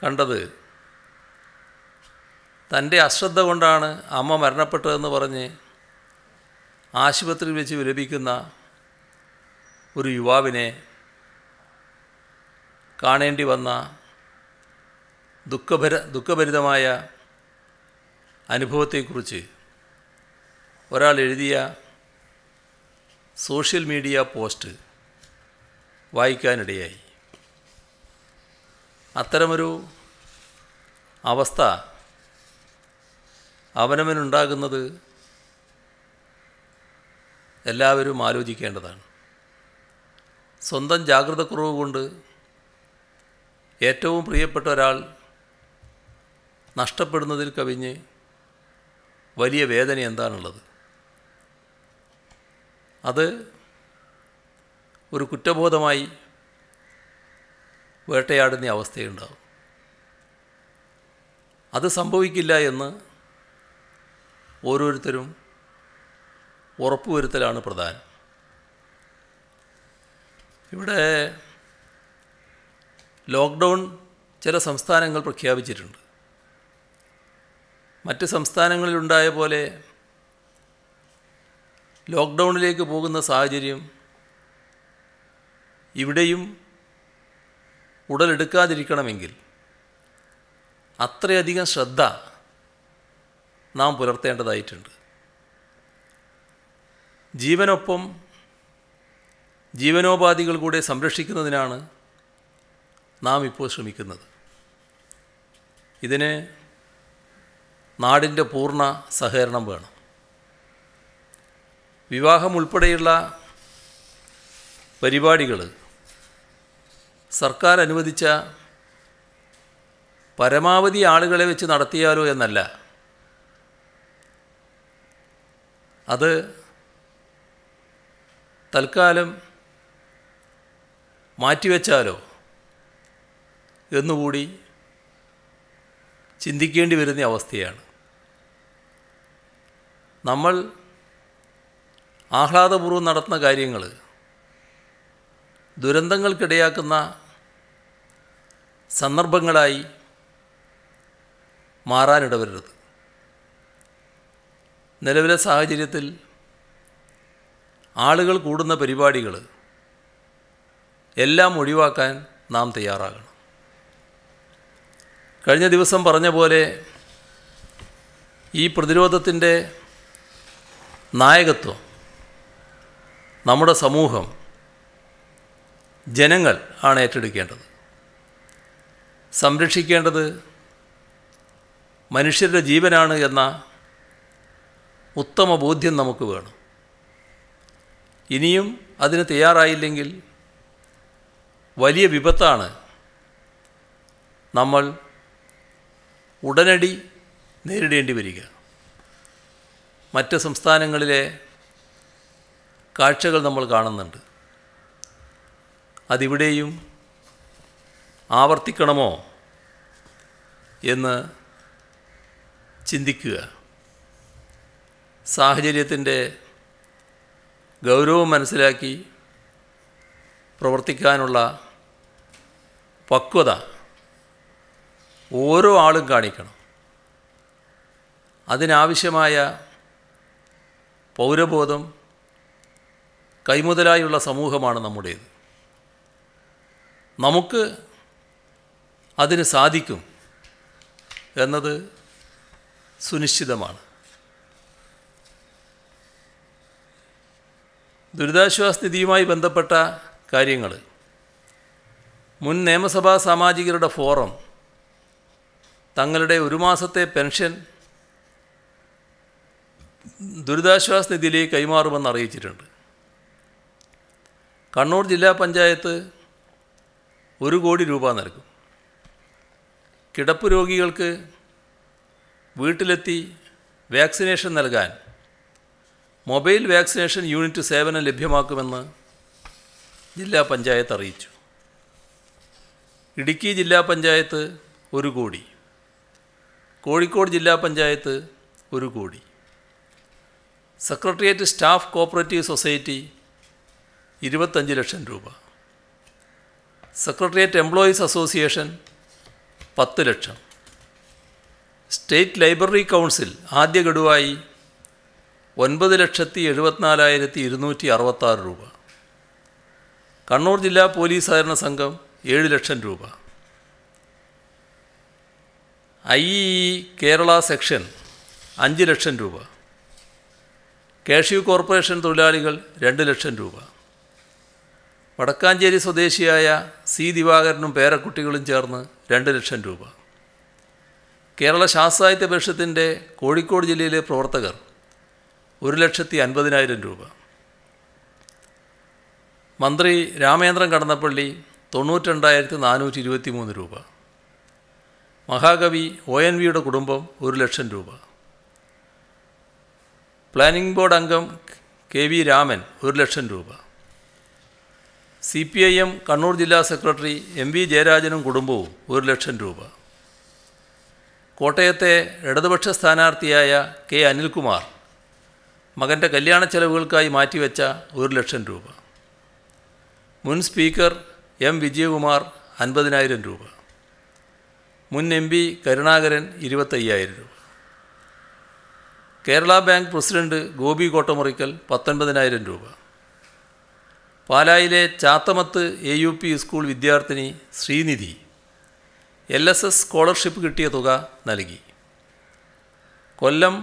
കണ്ടത് തൻ്റെ അശ്രദ്ധ കൊണ്ടാണ് അമ്മ മരണപ്പെട്ടതെന്ന് പറഞ്ഞ് ആശുപത്രിയിൽ വെച്ച് വിലപിക്കുന്ന ഒരു യുവാവിനെ കാണേണ്ടി വന്ന ദുഃഖഭര ദുഃഖഭരിതമായ അനുഭവത്തെക്കുറിച്ച് ഒരാൾ എഴുതിയ സോഷ്യൽ മീഡിയ പോസ്റ്റ് വായിക്കാനിടയായി അത്തരമൊരു അവസ്ഥ അവനവനുണ്ടാകുന്നത് എല്ലാവരും ആലോചിക്കേണ്ടതാണ് സ്വന്തം ജാഗ്രതക്കുറവ് കൊണ്ട് ഏറ്റവും പ്രിയപ്പെട്ട ഒരാൾ നഷ്ടപ്പെടുന്നതിൽ കവിഞ്ഞ് വലിയ വേദന എന്താണുള്ളത് അത് ഒരു കുറ്റബോധമായി വേട്ടയാടുന്ന അവസ്ഥയുണ്ടാവും അത് സംഭവിക്കില്ല എന്ന് ഓരോരുത്തരും ഉറപ്പുവരുത്തലാണ് പ്രധാനം ഇവിടെ ലോക്ക്ഡൗൺ ചില സംസ്ഥാനങ്ങൾ പ്രഖ്യാപിച്ചിട്ടുണ്ട് മറ്റ് സംസ്ഥാനങ്ങളിലുണ്ടായ പോലെ ലോക്ക്ഡൗണിലേക്ക് പോകുന്ന സാഹചര്യം ഇവിടെയും ഉടലെടുക്കാതിരിക്കണമെങ്കിൽ അത്രയധികം ശ്രദ്ധ നാം പുലർത്തേണ്ടതായിട്ടുണ്ട് ജീവനൊപ്പം ജീവനോപാധികൾ കൂടെ സംരക്ഷിക്കുന്നതിനാണ് നാം ഇപ്പോൾ ശ്രമിക്കുന്നത് ഇതിന് നാടിൻ്റെ പൂർണ്ണ സഹകരണം വേണം വിവാഹം ഉൾപ്പെടെയുള്ള പരിപാടികൾ സർക്കാർ അനുവദിച്ച പരമാവധി ആളുകളെ വെച്ച് നടത്തിയാലോ എന്നല്ല അത് തൽക്കാലം മാറ്റിവെച്ചാലോ എന്നുകൂടി ചിന്തിക്കേണ്ടി വരുന്ന അവസ്ഥയാണ് നമ്മൾ ആഹ്ലാദപൂർവ്വം നടത്തുന്ന കാര്യങ്ങൾ ദുരന്തങ്ങൾക്കിടയാക്കുന്ന സന്ദർഭങ്ങളായി മാറാനിടവരരുത് നിലവിലെ സാഹചര്യത്തിൽ ആളുകൾ കൂടുന്ന പരിപാടികൾ എല്ലാം ഒഴിവാക്കാൻ നാം തയ്യാറാകണം കഴിഞ്ഞ ദിവസം പറഞ്ഞ പോലെ ഈ പ്രതിരോധത്തിൻ്റെ നായകത്വം നമ്മുടെ സമൂഹം ജനങ്ങൾ ആണ് ഏറ്റെടുക്കേണ്ടത് സംരക്ഷിക്കേണ്ടത് മനുഷ്യരുടെ ജീവനാണ് എന്ന ഉത്തമ ബോധ്യം നമുക്ക് വേണം ഇനിയും അതിന് തയ്യാറായില്ലെങ്കിൽ വലിയ വിപത്താണ് നമ്മൾ ഉടനടി നേരിടേണ്ടി വരിക മറ്റ് സംസ്ഥാനങ്ങളിലെ കാഴ്ചകൾ നമ്മൾ കാണുന്നുണ്ട് അതിവിടെയും ആവർത്തിക്കണമോ എന്ന് ചിന്തിക്കുക സാഹചര്യത്തിൻ്റെ ഗൗരവം മനസ്സിലാക്കി പ്രവർത്തിക്കാനുള്ള പക്വത ഓരോ ആളും കാണിക്കണം അതിനാവശ്യമായ പൗരബോധം കൈമുതലായുള്ള സമൂഹമാണ് നമ്മുടേത് നമുക്ക് അതിന് സാധിക്കും എന്നത് സുനിശ്ചിതമാണ് ദുരിതാശ്വാസ നിധിയുമായി ബന്ധപ്പെട്ട കാര്യങ്ങൾ മുൻ നിയമസഭാ സാമാജികരുടെ ഫോറം തങ്ങളുടെ ഒരു മാസത്തെ പെൻഷൻ ദുരിതാശ്വാസ നിധിയിലേക്ക് കൈമാറുമെന്ന് അറിയിച്ചിട്ടുണ്ട് കണ്ണൂർ ജില്ലാ പഞ്ചായത്ത് ഒരു കോടി രൂപ നൽകും കിടപ്പ് രോഗികൾക്ക് വീട്ടിലെത്തി വാക്സിനേഷൻ നൽകാൻ മൊബൈൽ വാക്സിനേഷൻ യൂണിറ്റ് സേവനം ലഭ്യമാക്കുമെന്ന് ജില്ലാ പഞ്ചായത്ത് അറിയിച്ചു ഇടുക്കി ജില്ലാ പഞ്ചായത്ത് ഒരു കോടി കോഴിക്കോട് ജില്ലാ പഞ്ചായത്ത് ഒരു കോടി സെക്രട്ടേറിയറ്റ് സ്റ്റാഫ് കോപ്പറേറ്റീവ് സൊസൈറ്റി ഇരുപത്തഞ്ച് ലക്ഷം രൂപ സെക്രട്ടേറിയറ്റ് എംപ്ലോയീസ് അസോസിയേഷൻ പത്ത് ലക്ഷം സ്റ്റേറ്റ് ലൈബ്രറി കൗൺസിൽ ആദ്യ ഗഡുവായി ഒൻപത് ലക്ഷത്തി എഴുപത്തിനാലായിരത്തി ഇരുന്നൂറ്റി അറുപത്താറ് രൂപ കണ്ണൂർ ജില്ലാ പോലീസ് സഹകരണ സംഘം ഏഴ് ലക്ഷം രൂപ ഐ ഇ കേരള സെക്ഷൻ അഞ്ച് ലക്ഷം രൂപ കാഷ്യൂ കോർപ്പറേഷൻ തൊഴിലാളികൾ രണ്ട് ലക്ഷം രൂപ വടക്കാഞ്ചേരി സ്വദേശിയായ സി ദിവാകരനും പേരക്കുട്ടികളും ചേർന്ന് രണ്ട് ലക്ഷം രൂപ കേരള ശാസ്ത്രാഹിത്യ പരിഷത്തിൻ്റെ കോഴിക്കോട് ജില്ലയിലെ പ്രവർത്തകർ ഒരു ലക്ഷത്തി അൻപതിനായിരം രൂപ മന്ത്രി രാമേന്ദ്രൻ കടന്നപ്പള്ളി തൊണ്ണൂറ്റിരണ്ടായിരത്തി നാനൂറ്റി ഇരുപത്തി മൂന്ന് രൂപ മഹാകവി ഒ എൻ വിയുടെ കുടുംബം ഒരു ലക്ഷം രൂപ പ്ലാനിംഗ് ബോർഡ് അംഗം കെ വി രാമൻ ഒരു ലക്ഷം രൂപ C P I M Kannur ജില്ലാ സെക്രട്ടറി എം വി ജയരാജനും കുടുംബവും ഒരു ലക്ഷം രൂപ കോട്ടയത്തെ ഇടതുപക്ഷ സ്ഥാനാർത്ഥിയായ കെ അനിൽകുമാർ മകൻ്റെ കല്യാണ ചെലവുകൾക്കായി മാറ്റിവെച്ച ഒരു ലക്ഷം രൂപ മുൻ സ്പീക്കർ എം വിജയകുമാർ അൻപതിനായിരം രൂപ മുൻ എം പി കരുണാകരൻ ഇരുപത്തയ്യായിരം രൂപ കേരള ബാങ്ക് പ്രസിഡന്റ് ഗോപി കോട്ടമുറിക്കൽ പത്തൊൻപതിനായിരം രൂപ പാലായിലെ Chathamath A U P school വിദ്യാർത്ഥിനി Srinidhi L S S scholarship കിട്ടിയ തുക നൽകി കൊല്ലം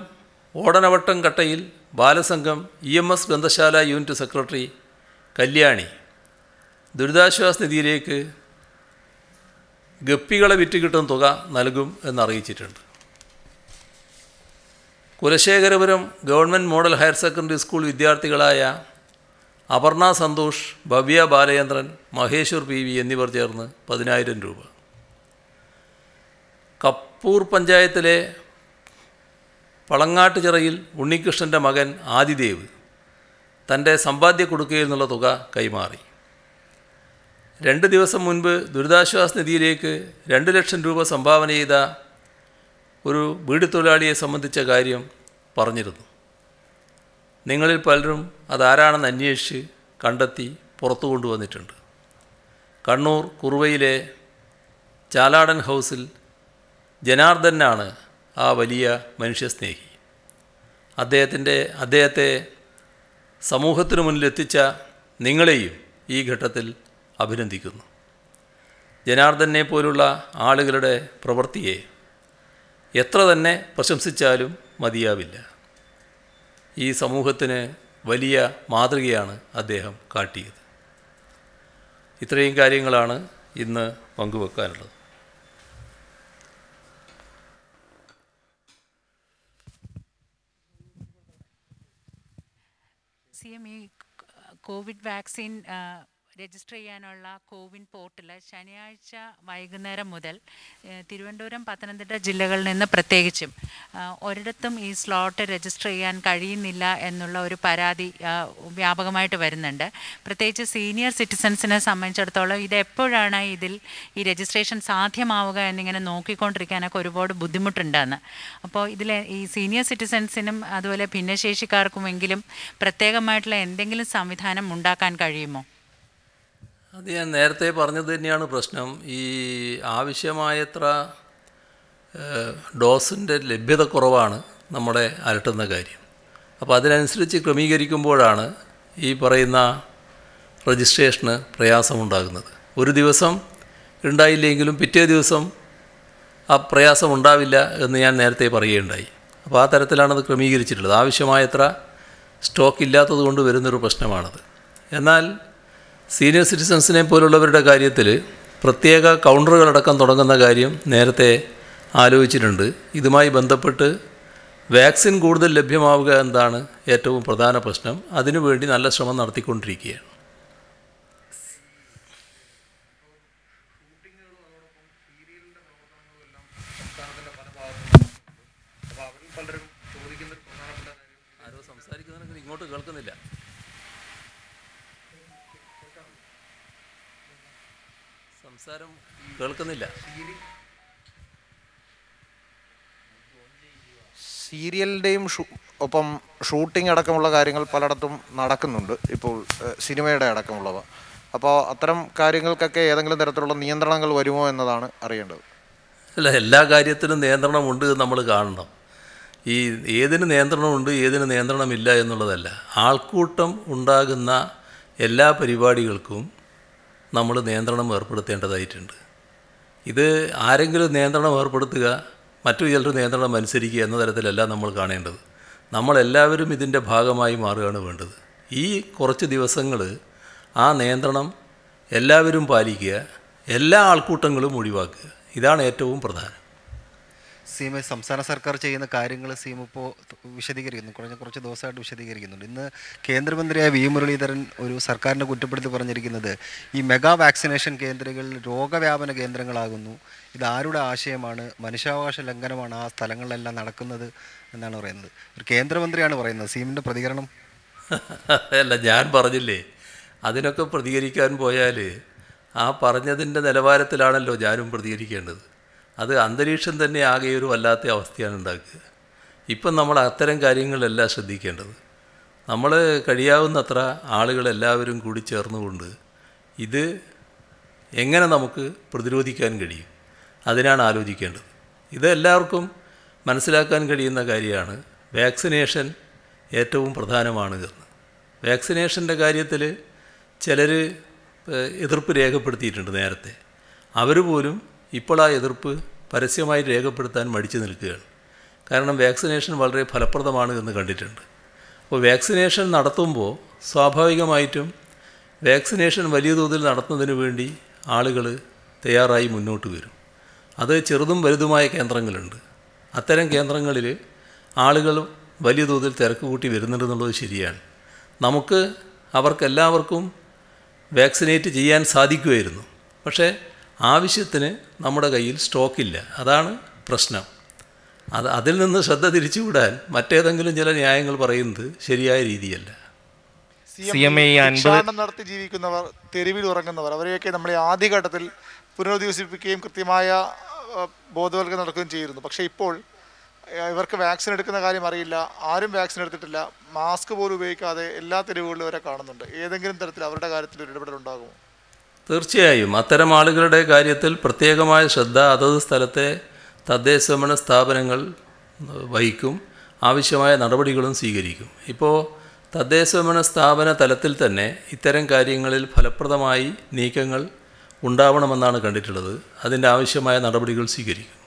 ഓടനവട്ടം കട്ടയിൽ ബാലസംഘം ഇ എം എസ് ഗ്രന്ഥശാല യൂണിറ്റ് സെക്രട്ടറി കല്യാണി ദുരിതാശ്വാസ നിധിയിലേക്ക് ഗപ്പികളെ വിറ്റുകിട്ടുന്ന തുക നൽകും എന്നറിയിച്ചിട്ടുണ്ട് Kulasekharapuram government model higher secondary school വിദ്യാർത്ഥികളായ അപർണ സന്തോഷ് ഭവ്യ ബാലചന്ദ്രൻ മഹേശ്വർ പി വി എന്നിവർ ചേർന്ന് പതിനായിരം രൂപ കപ്പൂർ പഞ്ചായത്തിലെ പളങ്ങാട്ടുചിറയിൽ ഉണ്ണികൃഷ്ണൻ്റെ മകൻ ആദിദേവ് തൻ്റെ സമ്പാദ്യ കൊടുക്കുകയിൽ നിന്നുള്ള തുക കൈമാറി രണ്ട് ദിവസം മുൻപ് ദുരിതാശ്വാസ നിധിയിലേക്ക് രണ്ട് ലക്ഷം രൂപ സംഭാവന ചെയ്ത ഒരു വീട് തൊഴിലാളിയെ സംബന്ധിച്ച കാര്യം പറഞ്ഞിരുന്നു നിങ്ങളിൽ പലരും അതാരാണെന്ന് അന്വേഷിച്ച് കണ്ടെത്തി പുറത്തു കൊണ്ടുവന്നിട്ടുണ്ട് കണ്ണൂർ കുറുവയിലെ ചാലാടൻ ഹൗസിൽ ജനാർദ്ദനാണ് ആ വലിയ മനുഷ്യസ്നേഹി അദ്ദേഹത്തിൻ്റെ അദ്ദേഹത്തെ സമൂഹത്തിനു മുന്നിലെത്തിച്ച നിങ്ങളെയും ഈ ഘട്ടത്തിൽ അഭിനന്ദിക്കുന്നു ജനാർദ്ദനെ പോലുള്ള ആളുകളുടെ പ്രവൃത്തിയെ എത്ര തന്നെ പ്രശംസിച്ചാലും മതിയാവില്ല ഈ സമൂഹത്തിന് വലിയ മാതൃകയാണ് അദ്ദേഹം കാട്ടിയത് ഇത്രയും കാര്യങ്ങളാണ് ഇന്ന് പങ്കുവെക്കാനുള്ളത് സി എം ഈ കോവിഡ് വാക്സിൻ രജിസ്റ്റർ ചെയ്യാനുള്ള കോവിൻ പോർട്ടൽ ശനിയാഴ്ച വൈകുന്നേരം മുതൽ തിരുവനന്തപുരം പത്തനംതിട്ട ജില്ലകളിൽ നിന്ന് പ്രത്യേകിച്ചും ഒരിടത്തും ഈ സ്ലോട്ട് രജിസ്റ്റർ ചെയ്യാൻ കഴിയുന്നില്ല എന്നുള്ള ഒരു പരാതി വ്യാപകമായിട്ട് വരുന്നുണ്ട് പ്രത്യേകിച്ച് സീനിയർ സിറ്റിസൻസിനെ സംബന്ധിച്ചിടത്തോളം ഇത് എപ്പോഴാണ് ഇതിൽ ഈ രജിസ്ട്രേഷൻ സാധ്യമാവുക എന്നിങ്ങനെ നോക്കിക്കൊണ്ടിരിക്കാനൊക്കെ ഒരുപാട് ബുദ്ധിമുട്ടുണ്ടെന്ന് അപ്പോൾ ഇതിൽ ഈ സീനിയർ സിറ്റിസൻസിനും അതുപോലെ ഭിന്നശേഷിക്കാർക്കുമെങ്കിലും പ്രത്യേകമായിട്ടുള്ള എന്തെങ്കിലും സംവിധാനം ഉണ്ടാക്കാൻ കഴിയുമോ അത് ഞാൻ നേരത്തെ പറഞ്ഞത് തന്നെയാണ് പ്രശ്നം ഈ ആവശ്യമായത്ര ഡോസിൻ്റെ ലഭ്യത കുറവാണ് നമ്മളെ അലട്ടുന്ന കാര്യം അപ്പോൾ അതിനനുസരിച്ച് ക്രമീകരിക്കുമ്പോഴാണ് ഈ പറയുന്ന രജിസ്ട്രേഷന് പ്രയാസമുണ്ടാകുന്നത് ഒരു ദിവസം ഉണ്ടായില്ലെങ്കിലും പിറ്റേ ദിവസം ആ പ്രയാസം ഉണ്ടാവില്ല എന്ന് ഞാൻ നേരത്തെ പറയുകയുണ്ടായി അപ്പോൾ ആ തരത്തിലാണത് ക്രമീകരിച്ചിട്ടുള്ളത് ആവശ്യമായത്ര സ്റ്റോക്ക് ഇല്ലാത്തത് കൊണ്ട് വരുന്നൊരു പ്രശ്നമാണത് എന്നാൽ സീനിയർ സിറ്റിസൺസിനെ പോലുള്ളവരുടെ കാര്യത്തിൽ പ്രത്യേക കൗണ്ടറുകളടക്കം തുടങ്ങുന്ന കാര്യം നേരത്തെ ആലോചിച്ചിട്ടുണ്ട് ഇതുമായി ബന്ധപ്പെട്ട് വാക്സിൻ കൂടുതൽ ലഭ്യമാവുക എന്നതാണ് ഏറ്റവും പ്രധാന പ്രശ്നം അതിനുവേണ്ടി നല്ല ശ്രമം നടത്തിക്കൊണ്ടിരിക്കുകയാണ് കിട്ടുന്നില്ല സീരിയലിൻ്റെയും ഒപ്പം ഷൂട്ടിംഗ് അടക്കമുള്ള കാര്യങ്ങൾ പലയിടത്തും നടക്കുന്നുണ്ട് ഇപ്പോൾ സിനിമയുടെ അടക്കമുള്ളവ അപ്പോൾ അത്തരം കാര്യങ്ങൾക്കൊക്കെ ഏതെങ്കിലും തരത്തിലുള്ള നിയന്ത്രണങ്ങൾ വരുമോ എന്നതാണ് അറിയേണ്ടത് അല്ല എല്ലാ കാര്യത്തിനും നിയന്ത്രണമുണ്ട് നമ്മൾ കാണണം ഈ ഏതിന് നിയന്ത്രണമുണ്ട് ഏതിന് നിയന്ത്രണമില്ല എന്നുള്ളതല്ല ആൾക്കൂട്ടം ഉണ്ടാകുന്ന എല്ലാ പരിപാടികൾക്കും നമ്മൾ നിയന്ത്രണം ഏർപ്പെടുത്തേണ്ടതായിട്ടുണ്ട് ഇത് ആരെങ്കിലും നിയന്ത്രണം ഏർപ്പെടുത്തുക മറ്റു ചിലർ നിയന്ത്രണം അനുസരിക്കുക എന്ന തരത്തിലല്ല നമ്മൾ കാണേണ്ടത് നമ്മളെല്ലാവരും ഇതിൻ്റെ ഭാഗമായി മാറുകയാണ് വേണ്ടത് ഈ കുറച്ച് ദിവസങ്ങൾ ആ നിയന്ത്രണം എല്ലാവരും പാലിക്കുക എല്ലാ ആൾക്കൂട്ടങ്ങളും ഒഴിവാക്കുക ഇതാണ് ഏറ്റവും പ്രധാനം സീമ സംസ്ഥാന സർക്കാർ ചെയ്യുന്ന കാര്യങ്ങൾ സീമ ഇപ്പോൾ വിശദീകരിക്കുന്നു കുറഞ്ഞ കുറച്ച് ദിവസമായിട്ട് വിശദീകരിക്കുന്നുണ്ട് ഇന്ന് കേന്ദ്രമന്ത്രിയായ വി മുരളീധരൻ ഒരു സർക്കാരിനെ കുറ്റപ്പെടുത്തി പറഞ്ഞിരിക്കുന്നത് ഈ മെഗാ വാക്സിനേഷൻ കേന്ദ്രങ്ങളിൽ രോഗവ്യാപന കേന്ദ്രങ്ങളാകുന്നു ഇത് ആരുടെ ആശയമാണ് മനുഷ്യാവകാശ ലംഘനമാണ് ആ സ്ഥലങ്ങളിലെല്ലാം നടക്കുന്നത് എന്നാണ് പറയുന്നത് ഒരു കേന്ദ്രമന്ത്രിയാണ് പറയുന്നത് സീമിൻ്റെ പ്രതികരണം അല്ല ഞാൻ പറഞ്ഞില്ലേ അതിനൊക്കെ പ്രതികരിക്കാൻ പോയാൽ ആ പറഞ്ഞതിൻ്റെ നിലവാരത്തിലാണല്ലോ ഞാനും പ്രതികരിക്കേണ്ടത് അത് അന്തരീക്ഷം തന്നെ ആകെ ഒരു വല്ലാത്ത അവസ്ഥയാണ് ഉണ്ടാക്കുക ഇപ്പം നമ്മൾ അത്തരം കാര്യങ്ങളെല്ലാം ശ്രദ്ധിക്കേണ്ടത് നമ്മൾ കഴിയാവുന്നത്ര ആളുകളെല്ലാവരും കൂടി ചേർന്നുകൊണ്ട് ഇത് എങ്ങനെ നമുക്ക് പ്രതിരോധിക്കാൻ കഴിയും അതിനാണ് ആലോചിക്കേണ്ടത് ഇത് എല്ലാവർക്കും മനസ്സിലാക്കാൻ കഴിയുന്ന കാര്യമാണ് വാക്സിനേഷൻ ഏറ്റവും പ്രധാനമാണ് എന്ന് വാക്സിനേഷൻ്റെ കാര്യത്തിൽ ചിലർ എതിർപ്പ് രേഖപ്പെടുത്തിയിട്ടുണ്ട് നേരത്തെ അവർ പോലും ഇപ്പോൾ ആ എതിർപ്പ് പരസ്യമായി രേഖപ്പെടുത്താൻ മടിച്ചു നിൽക്കുകയാണ് കാരണം വാക്സിനേഷൻ വളരെ ഫലപ്രദമാണ് എന്ന് കണ്ടിട്ടുണ്ട് അപ്പോൾ വാക്സിനേഷൻ നടത്തുമ്പോൾ സ്വാഭാവികമായിട്ടും വാക്സിനേഷൻ വലിയ തോതിൽ നടത്തുന്നതിന് വേണ്ടി ആളുകൾ തയ്യാറായി മുന്നോട്ട് വരും അത് ചെറുതും വലുതുമായ കേന്ദ്രങ്ങളുണ്ട് അത്തരം കേന്ദ്രങ്ങളിൽ ആളുകൾ വലിയ തോതിൽ തിരക്ക് കൂട്ടി വരുന്നുണ്ടെന്നുള്ളത് ശരിയാണ് നമുക്ക് അവർക്കെല്ലാവർക്കും വാക്സിനേറ്റ് ചെയ്യാൻ സാധിക്കുമായിരുന്നു പക്ഷേ ആവശ്യത്തിന് നമ്മുടെ കയ്യിൽ സ്റ്റോക്കില്ല അതാണ് പ്രശ്നം അത് അതിൽ നിന്ന് ശ്രദ്ധ തിരിച്ചുവിടാൻ മറ്റേതെങ്കിലും ചില ന്യായങ്ങൾ പറയുന്നത് ശരിയായ രീതിയല്ല നടത്തി ജീവിക്കുന്നവർ തെരുവിൽ ഉറങ്ങുന്നവർ അവരെയൊക്കെ നമ്മളെ ആദ്യഘട്ടത്തിൽ പുനരുദ്ദേശിപ്പിക്കുകയും കൃത്യമായ ബോധവൽക്കരണം നടക്കുകയും ചെയ്തിരുന്നു പക്ഷേ ഇപ്പോൾ ഇവർക്ക് വാക്സിൻ എടുക്കുന്ന കാര്യം അറിയില്ല ആരും വാക്സിൻ എടുത്തിട്ടില്ല മാസ്ക് പോലും ഉപയോഗിക്കാതെ എല്ലാ തെരുവുകളിലും അവരെ കാണുന്നുണ്ട് ഏതെങ്കിലും തരത്തിൽ അവരുടെ കാര്യത്തിൽ ഒരു ഇടപെടൽ ഉണ്ടാകുമോ തീർച്ചയായും അത്തരം ആളുകളുടെ കാര്യത്തിൽ പ്രത്യേകമായ ശ്രദ്ധ അതത് സ്ഥലത്തെ തദ്ദേശഭരണ സ്ഥാപനങ്ങൾ വഹിക്കും ആവശ്യമായ നടപടികളും സ്വീകരിക്കും ഇപ്പോൾ തദ്ദേശഭരണ സ്ഥാപന തലത്തിൽ തന്നെ ഇത്തരം കാര്യങ്ങളിൽ ഫലപ്രദമായി നീക്കങ്ങൾ ഉണ്ടാവണമെന്നാണ് കണ്ടിട്ടുള്ളത് അതിൻ്റെ ആവശ്യമായ നടപടികൾ സ്വീകരിക്കും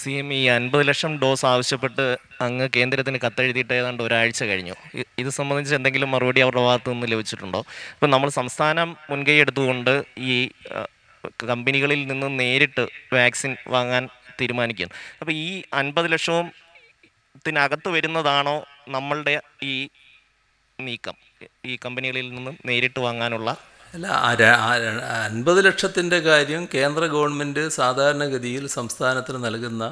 സി എം ഈ അൻപത് ലക്ഷം ഡോസ് ആവശ്യപ്പെട്ട് അങ്ങ് കേന്ദ്രത്തിന് കത്തെഴുതിയിട്ട് ഏതാണ്ട് ഒരാഴ്ച കഴിഞ്ഞു ഇത് സംബന്ധിച്ച് എന്തെങ്കിലും മറുപടി അവരുടെ ഭാഗത്ത് നിന്ന് ലഭിച്ചിട്ടുണ്ടോ ഇപ്പം നമ്മൾ സംസ്ഥാനം മുൻകൈ എടുത്തുകൊണ്ട് ഈ കമ്പനികളിൽ നിന്ന് നേരിട്ട് വാക്സിൻ വാങ്ങാൻ തീരുമാനിക്കുന്നു അപ്പോൾ ഈ അൻപത് ലക്ഷവും ത്തിനകത്ത് വരുന്നതാണോ നമ്മളുടെ ഈ നീക്കം ഈ കമ്പനികളിൽ നിന്നും നേരിട്ട് വാങ്ങാനുള്ള അല്ല അൻപത് ലക്ഷത്തിൻ്റെ കാര്യം കേന്ദ്ര ഗവൺമെൻറ് സാധാരണഗതിയിൽ സംസ്ഥാനത്തിന് നൽകുന്ന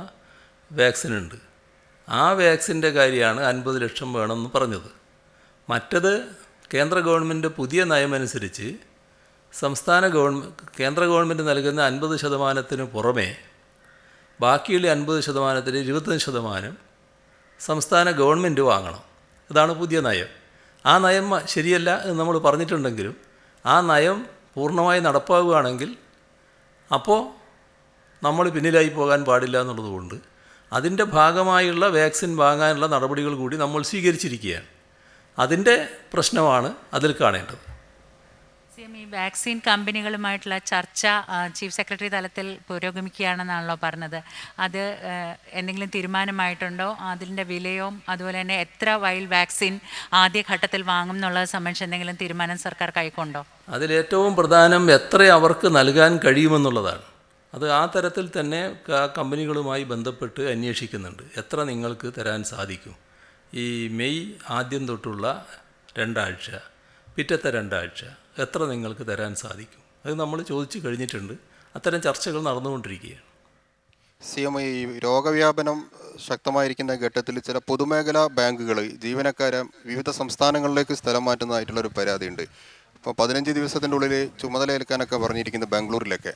വാക്സിനുണ്ട് ആ വാക്സിൻ്റെ കാര്യമാണ് അൻപത് ലക്ഷം വേണമെന്ന് പറഞ്ഞത് മറ്റത് കേന്ദ്ര ഗവൺമെൻറ് പുതിയ നയമനുസരിച്ച് സംസ്ഥാന ഗവൺമെൻറ് കേന്ദ്ര ഗവൺമെൻറ് നൽകുന്ന അൻപത് ശതമാനത്തിന് പുറമേ ബാക്കിയുള്ള അൻപത് ശതമാനത്തിന് ഇരുപത്തഞ്ച് ശതമാനം സംസ്ഥാന ഗവൺമെൻറ് വാങ്ങണം ഇതാണ് പുതിയ നയം ആ നയം ശരിയല്ല എന്ന് നമ്മൾ പറഞ്ഞിട്ടുണ്ടെങ്കിലും ആ നയം പൂർണ്ണമായി നടപ്പാകുകയാണെങ്കിൽ അപ്പോൾ നമ്മൾ പിന്നിലായി പോകാൻ പാടില്ല എന്നുള്ളതുകൊണ്ട് അതിൻ്റെ ഭാഗമായുള്ള വാക്സിൻ വാങ്ങാനുള്ള നടപടികൾ കൂടി നമ്മൾ സ്വീകരിച്ചിരിക്കുകയാണ് അതിൻ്റെ പ്രശ്നമാണ് അതിൽ കാണേണ്ടത് വാക്സിൻ കമ്പനികളുമായിട്ടുള്ള ചർച്ച ചീഫ് സെക്രട്ടറി തലത്തിൽ പുരോഗമിക്കുകയാണെന്നാണല്ലോ പറഞ്ഞത് അത് എന്തെങ്കിലും തീരുമാനമായിട്ടുണ്ടോ അതിൻ്റെ വിലയോ അതുപോലെ തന്നെ എത്ര വൈൽ വാക്സിൻ ആദ്യഘട്ടത്തിൽ വാങ്ങും എന്നുള്ളത് സംബന്ധിച്ച് എന്തെങ്കിലും തീരുമാനം സർക്കാർ കൈക്കൊണ്ടോ അതിലേറ്റവും പ്രധാനം എത്ര അവർക്ക് നൽകാൻ കഴിയുമെന്നുള്ളതാണ് അത് ആ തരത്തിൽ തന്നെ കമ്പനികളുമായി ബന്ധപ്പെട്ട് അന്വേഷിക്കുന്നുണ്ട് എത്ര നിങ്ങൾക്ക് തരാൻ സാധിക്കും ഈ മെയ് ആദ്യം തൊട്ടുള്ള രണ്ടാഴ്ച പിറ്റത്തെ രണ്ടാഴ്ച എത്ര നിങ്ങൾക്ക് തരാൻ സാധിക്കും അത് നമ്മൾ ചോദിച്ചു കഴിഞ്ഞിട്ടുണ്ട് അത്തരം ചർച്ചകൾ നടന്നുകൊണ്ടിരിക്കുകയാണ് സി എം ഈ രോഗവ്യാപനം ശക്തമായിരിക്കുന്ന ഘട്ടത്തിൽ ചില പൊതുമേഖലാ ബാങ്കുകൾ ജീവനക്കാരെ വിവിധ സംസ്ഥാനങ്ങളിലേക്ക് സ്ഥലം മാറ്റുന്നതായിട്ടുള്ള ഒരു പരാതിയുണ്ട് ഇപ്പോൾ പതിനഞ്ച് ദിവസത്തിൻ്റെ ഉള്ളിൽ ചുമതലയേൽക്കാനൊക്കെ പറഞ്ഞിരിക്കുന്ന ബാംഗ്ലൂരിലൊക്കെ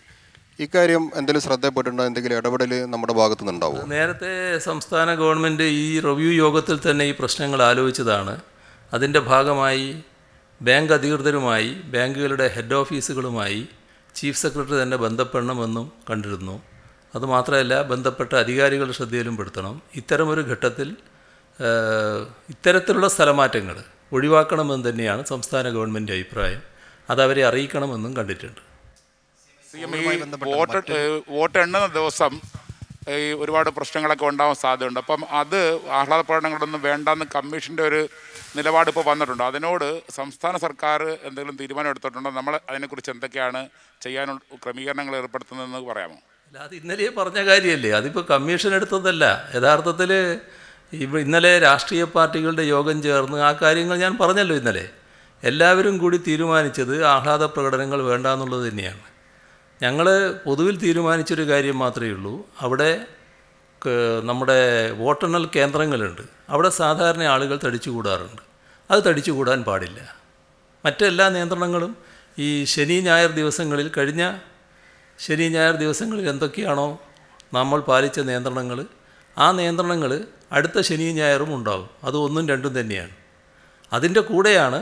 ഇക്കാര്യം എന്തെങ്കിലും ശ്രദ്ധപ്പെട്ടുണ്ടോ എന്തെങ്കിലും ഇടപെടൽ നമ്മുടെ ഭാഗത്തു നിന്നുണ്ടാവും നേരത്തെ സംസ്ഥാന ഗവൺമെൻറ് ഈ റിവ്യൂ യോഗത്തിൽ തന്നെ ഈ പ്രശ്നങ്ങൾ ആലോചിച്ചതാണ് അതിൻ്റെ ഭാഗമായി ബാങ്ക് അധികൃതരുമായി ബാങ്കുകളുടെ ഹെഡ് ഓഫീസുകളുമായി ചീഫ് സെക്രട്ടറി തന്നെ ബന്ധപ്പെടണമെന്നും കണ്ടിരുന്നു അതുമാത്രമല്ല ബന്ധപ്പെട്ട അധികാരികളുടെ ശ്രദ്ധയിലും പെടുത്തണം ഇത്തരമൊരു ഘട്ടത്തിൽ ഇത്തരത്തിലുള്ള സ്ഥലമാറ്റങ്ങൾ ഒഴിവാക്കണമെന്ന് തന്നെയാണ് സംസ്ഥാന ഗവൺമെൻറ് അഭിപ്രായം അതവരെ അറിയിക്കണമെന്നും കണ്ടിട്ടുണ്ട് വോട്ടെണ്ണുന്ന ദിവസം ഈ ഒരുപാട് പ്രശ്നങ്ങളൊക്കെ ഉണ്ടാവാൻ സാധ്യതയുണ്ട് അപ്പം അത് ആഹ്ലാദപ്രകടനങ്ങളൊന്നും വേണ്ടെന്ന് കമ്മീഷൻ്റെ ഒരു നിലപാട് ഇപ്പോൾ വന്നിട്ടുണ്ട് അതിനോട് സംസ്ഥാന സർക്കാർ എന്തെങ്കിലും തീരുമാനം എടുത്തിട്ടുണ്ടോ നമ്മൾ അതിനെക്കുറിച്ച് എന്തൊക്കെയാണ് ചെയ്യാൻ ക്രമീകരണങ്ങൾ ഏർപ്പെടുത്തുന്നതെന്ന് പറയാമോ അല്ല അത് ഇന്നലെ പറഞ്ഞ കാര്യമല്ലേ അതിപ്പോൾ കമ്മീഷൻ എടുത്തതല്ല യഥാർത്ഥത്തിൽ ഇപ്പോൾ ഇന്നലെ രാഷ്ട്രീയ പാർട്ടികളുടെ യോഗം ചേർന്ന് ആ കാര്യങ്ങൾ ഞാൻ പറഞ്ഞല്ലോ ഇന്നലെ എല്ലാവരും കൂടി തീരുമാനിച്ചത് ആഹ്ലാദ പ്രകടനങ്ങൾ വേണ്ട തന്നെയാണ് ഞങ്ങൾ പൊതുവിൽ തീരുമാനിച്ചൊരു കാര്യം മാത്രമേ ഉള്ളൂ അവിടെ നമ്മുടെ വോട്ടെണ്ണൽ കേന്ദ്രങ്ങളുണ്ട് അവിടെ സാധാരണ ആളുകൾ തടിച്ചുകൂടാറുണ്ട് അത് തടിച്ചുകൂടാൻ പാടില്ല മറ്റെല്ലാ നിയന്ത്രണങ്ങളും ഈ ശനി ഞായർ ദിവസങ്ങളിൽ കഴിഞ്ഞ ശനി ഞായർ ദിവസങ്ങളിൽ എന്തൊക്കെയാണോ നമ്മൾ പാലിച്ച നിയന്ത്രണങ്ങൾ ആ നിയന്ത്രണങ്ങൾ അടുത്ത ശനി ഞായറും ഉണ്ടാവും അത് ഒന്നും രണ്ടും തന്നെയാണ് അതിൻ്റെ കൂടെയാണ്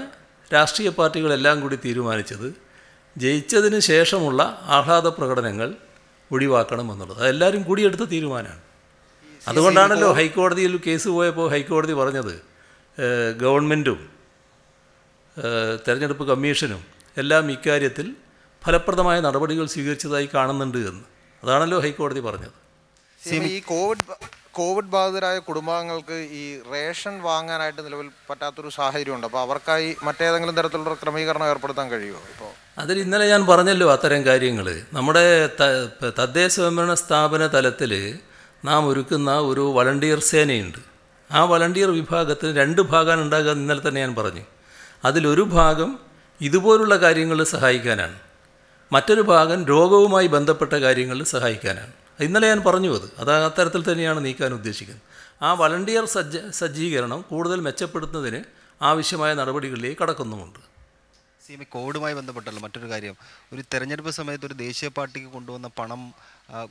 രാഷ്ട്രീയ പാർട്ടികളെല്ലാം കൂടി തീരുമാനിച്ചത് ജയിച്ചതിന് ശേഷമുള്ള ആഹ്ലാദ പ്രകടനങ്ങൾ ഒഴിവാക്കണമെന്നുള്ളത് അതെല്ലാവരും കൂടി എടുത്ത തീരുമാനമാണ് അതുകൊണ്ടാണല്ലോ ഹൈക്കോടതിയിൽ കേസ് പോയപ്പോൾ ഹൈക്കോടതി പറഞ്ഞത് ഗവൺമെൻറ്റും തെരഞ്ഞെടുപ്പ് കമ്മീഷനും എല്ലാം ഇക്കാര്യത്തിൽ ഫലപ്രദമായ നടപടികൾ സ്വീകരിച്ചതായി കാണുന്നുണ്ട് എന്ന് അതാണല്ലോ ഹൈക്കോടതി പറഞ്ഞത് ഈ കോവിഡ് കോവിഡ് ബാധിതരായ കുടുംബാംഗങ്ങൾക്ക് ഈ റേഷൻ വാങ്ങാനായിട്ട് നിലവിൽ പറ്റാത്തൊരു സാഹചര്യമുണ്ട് അപ്പോൾ അവർക്കായി മറ്റേതെങ്കിലും തരത്തിലുള്ള ക്രമീകരണം ഏർപ്പെടുത്താൻ കഴിയുമോ ഇപ്പോൾ അതിൽ ഇന്നലെ ഞാൻ പറഞ്ഞല്ലോ അത്തരം കാര്യങ്ങൾ നമ്മുടെ തദ്ദേശ സ്വയംഭരണ സ്ഥാപന തലത്തിൽ നാം ഒരുക്കുന്ന ഒരു വളണ്ടിയർ സേനയുണ്ട് ആ വളണ്ടിയർ വിഭാഗത്തിന് രണ്ട് ഭാഗമാണ് ഉണ്ടാകുക ഇന്നലെ തന്നെ ഞാൻ പറഞ്ഞു അതിലൊരു ഭാഗം ഇതുപോലുള്ള കാര്യങ്ങളിൽ സഹായിക്കാനാണ് മറ്റൊരു ഭാഗം രോഗവുമായി ബന്ധപ്പെട്ട കാര്യങ്ങളിൽ സഹായിക്കാനാണ് ഇന്നലെ ഞാൻ പറഞ്ഞു അത് അത് അത്തരത്തിൽ തന്നെയാണ് നീക്കാൻ ഉദ്ദേശിക്കുന്നത് ആ വളണ്ടിയർ സജ്ജ സജ്ജീകരണം കൂടുതൽ മെച്ചപ്പെടുത്തുന്നതിന് ആവശ്യമായ നടപടികളിലേക്ക് കടക്കുന്നുമുണ്ട് സി കോഡുമായി ബന്ധപ്പെട്ടല്ലോ മറ്റൊരു കാര്യം ഒരു തെരഞ്ഞെടുപ്പ് സമയത്ത് ഒരു ദേശീയ പാർട്ടിക്ക് കൊണ്ടുവന്ന പണം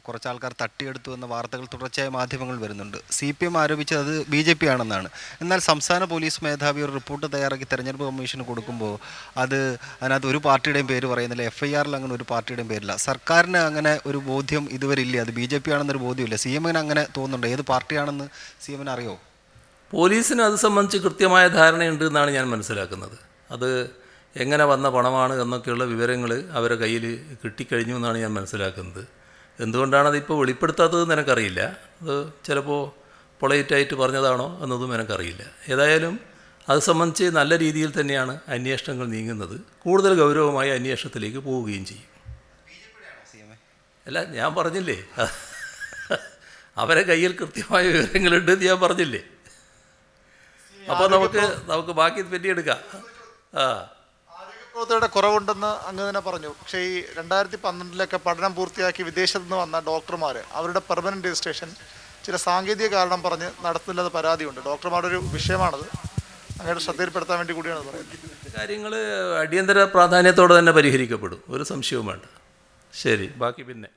കുറച്ച് ആൾക്കാർ തട്ടിയെടുത്തു എന്ന വാർത്തകൾ തുടർച്ചയായ മാധ്യമങ്ങൾ വരുന്നുണ്ട് സി പി എം ആരോപിച്ചത് അത് ബി ജെ പി ആണെന്നാണ് എന്നാൽ സംസ്ഥാന പോലീസ് മേധാവി ഒരു റിപ്പോർട്ട് തയ്യാറാക്കി തെരഞ്ഞെടുപ്പ് കമ്മീഷന് കൊടുക്കുമ്പോൾ അത് അതിനകത്ത് ഒരു പാർട്ടിയുടെയും പേര് പറയുന്നില്ല എഫ് ഐ ആറിൽ അങ്ങനെ ഒരു പാർട്ടിയുടെയും പേരില്ല സർക്കാരിന് അങ്ങനെ ഒരു ബോധ്യം ഇതുവരെ ഇല്ല അത് ബി ജെ പി ആണെന്നൊരു ബോധ്യമില്ല സി എമ്മിന് അങ്ങനെ തോന്നുന്നുണ്ട് ഏത് പാർട്ടിയാണെന്ന് സി എമ്മിന് അറിയോ പോലീസിന് അത് സംബന്ധിച്ച് കൃത്യമായ ധാരണയുണ്ട് എന്നാണ് ഞാൻ മനസ്സിലാക്കുന്നത് അത് എങ്ങനെ വന്ന പണമാണ് എന്നൊക്കെയുള്ള വിവരങ്ങൾ അവരെ കയ്യിൽ കിട്ടിക്കഴിഞ്ഞു എന്നാണ് ഞാൻ മനസ്സിലാക്കുന്നത് എന്തുകൊണ്ടാണ് അതിപ്പോൾ വെളിപ്പെടുത്താത്തതെന്ന് എനിക്കറിയില്ല അത് ചിലപ്പോൾ പൊളൈറ്റായിട്ട് പറഞ്ഞതാണോ എന്നതും എനിക്കറിയില്ല ഏതായാലും അത് സംബന്ധിച്ച് നല്ല രീതിയിൽ തന്നെയാണ് അന്വേഷണങ്ങൾ നീങ്ങുന്നത് കൂടുതൽ ഗൗരവമായി അന്വേഷണത്തിലേക്ക് പോവുകയും ചെയ്യും അല്ല ഞാൻ പറഞ്ഞില്ലേ അവരെ കയ്യിൽ കൃത്യമായ വിവരങ്ങളുണ്ട് ഞാൻ പറഞ്ഞില്ലേ അപ്പോൾ നമുക്ക് നമുക്ക് ബാക്കി പറ്റിയെടുക്കാം ആ യുടെ കുറവുണ്ടെന്ന് അങ്ങ് തന്നെ പറഞ്ഞു പക്ഷേ ഈ രണ്ടായിരത്തി പന്ത്രണ്ടിലൊക്കെ പഠനം പൂർത്തിയാക്കി വിദേശത്തു നിന്ന് വന്ന ഡോക്ടർമാർ അവരുടെ പെർമനൻറ്റ് രജിസ്ട്രേഷൻ ചില സാങ്കേതിക കാരണം പറഞ്ഞ് നടത്തുന്നില്ലെന്ന് പരാതിയുണ്ട് ഡോക്ടർമാരുടെ ഒരു വിഷയമാണത് അങ്ങനെ ശ്രദ്ധയിൽപ്പെടുത്താൻ വേണ്ടി കൂടിയാണ് പറയുന്നത് കാര്യങ്ങൾ അടിയന്തര പ്രാധാന്യത്തോടെ തന്നെ പരിഹരിക്കപ്പെടും ഒരു സംശയവും വേണ്ട ശരി ബാക്കി പിന്നെ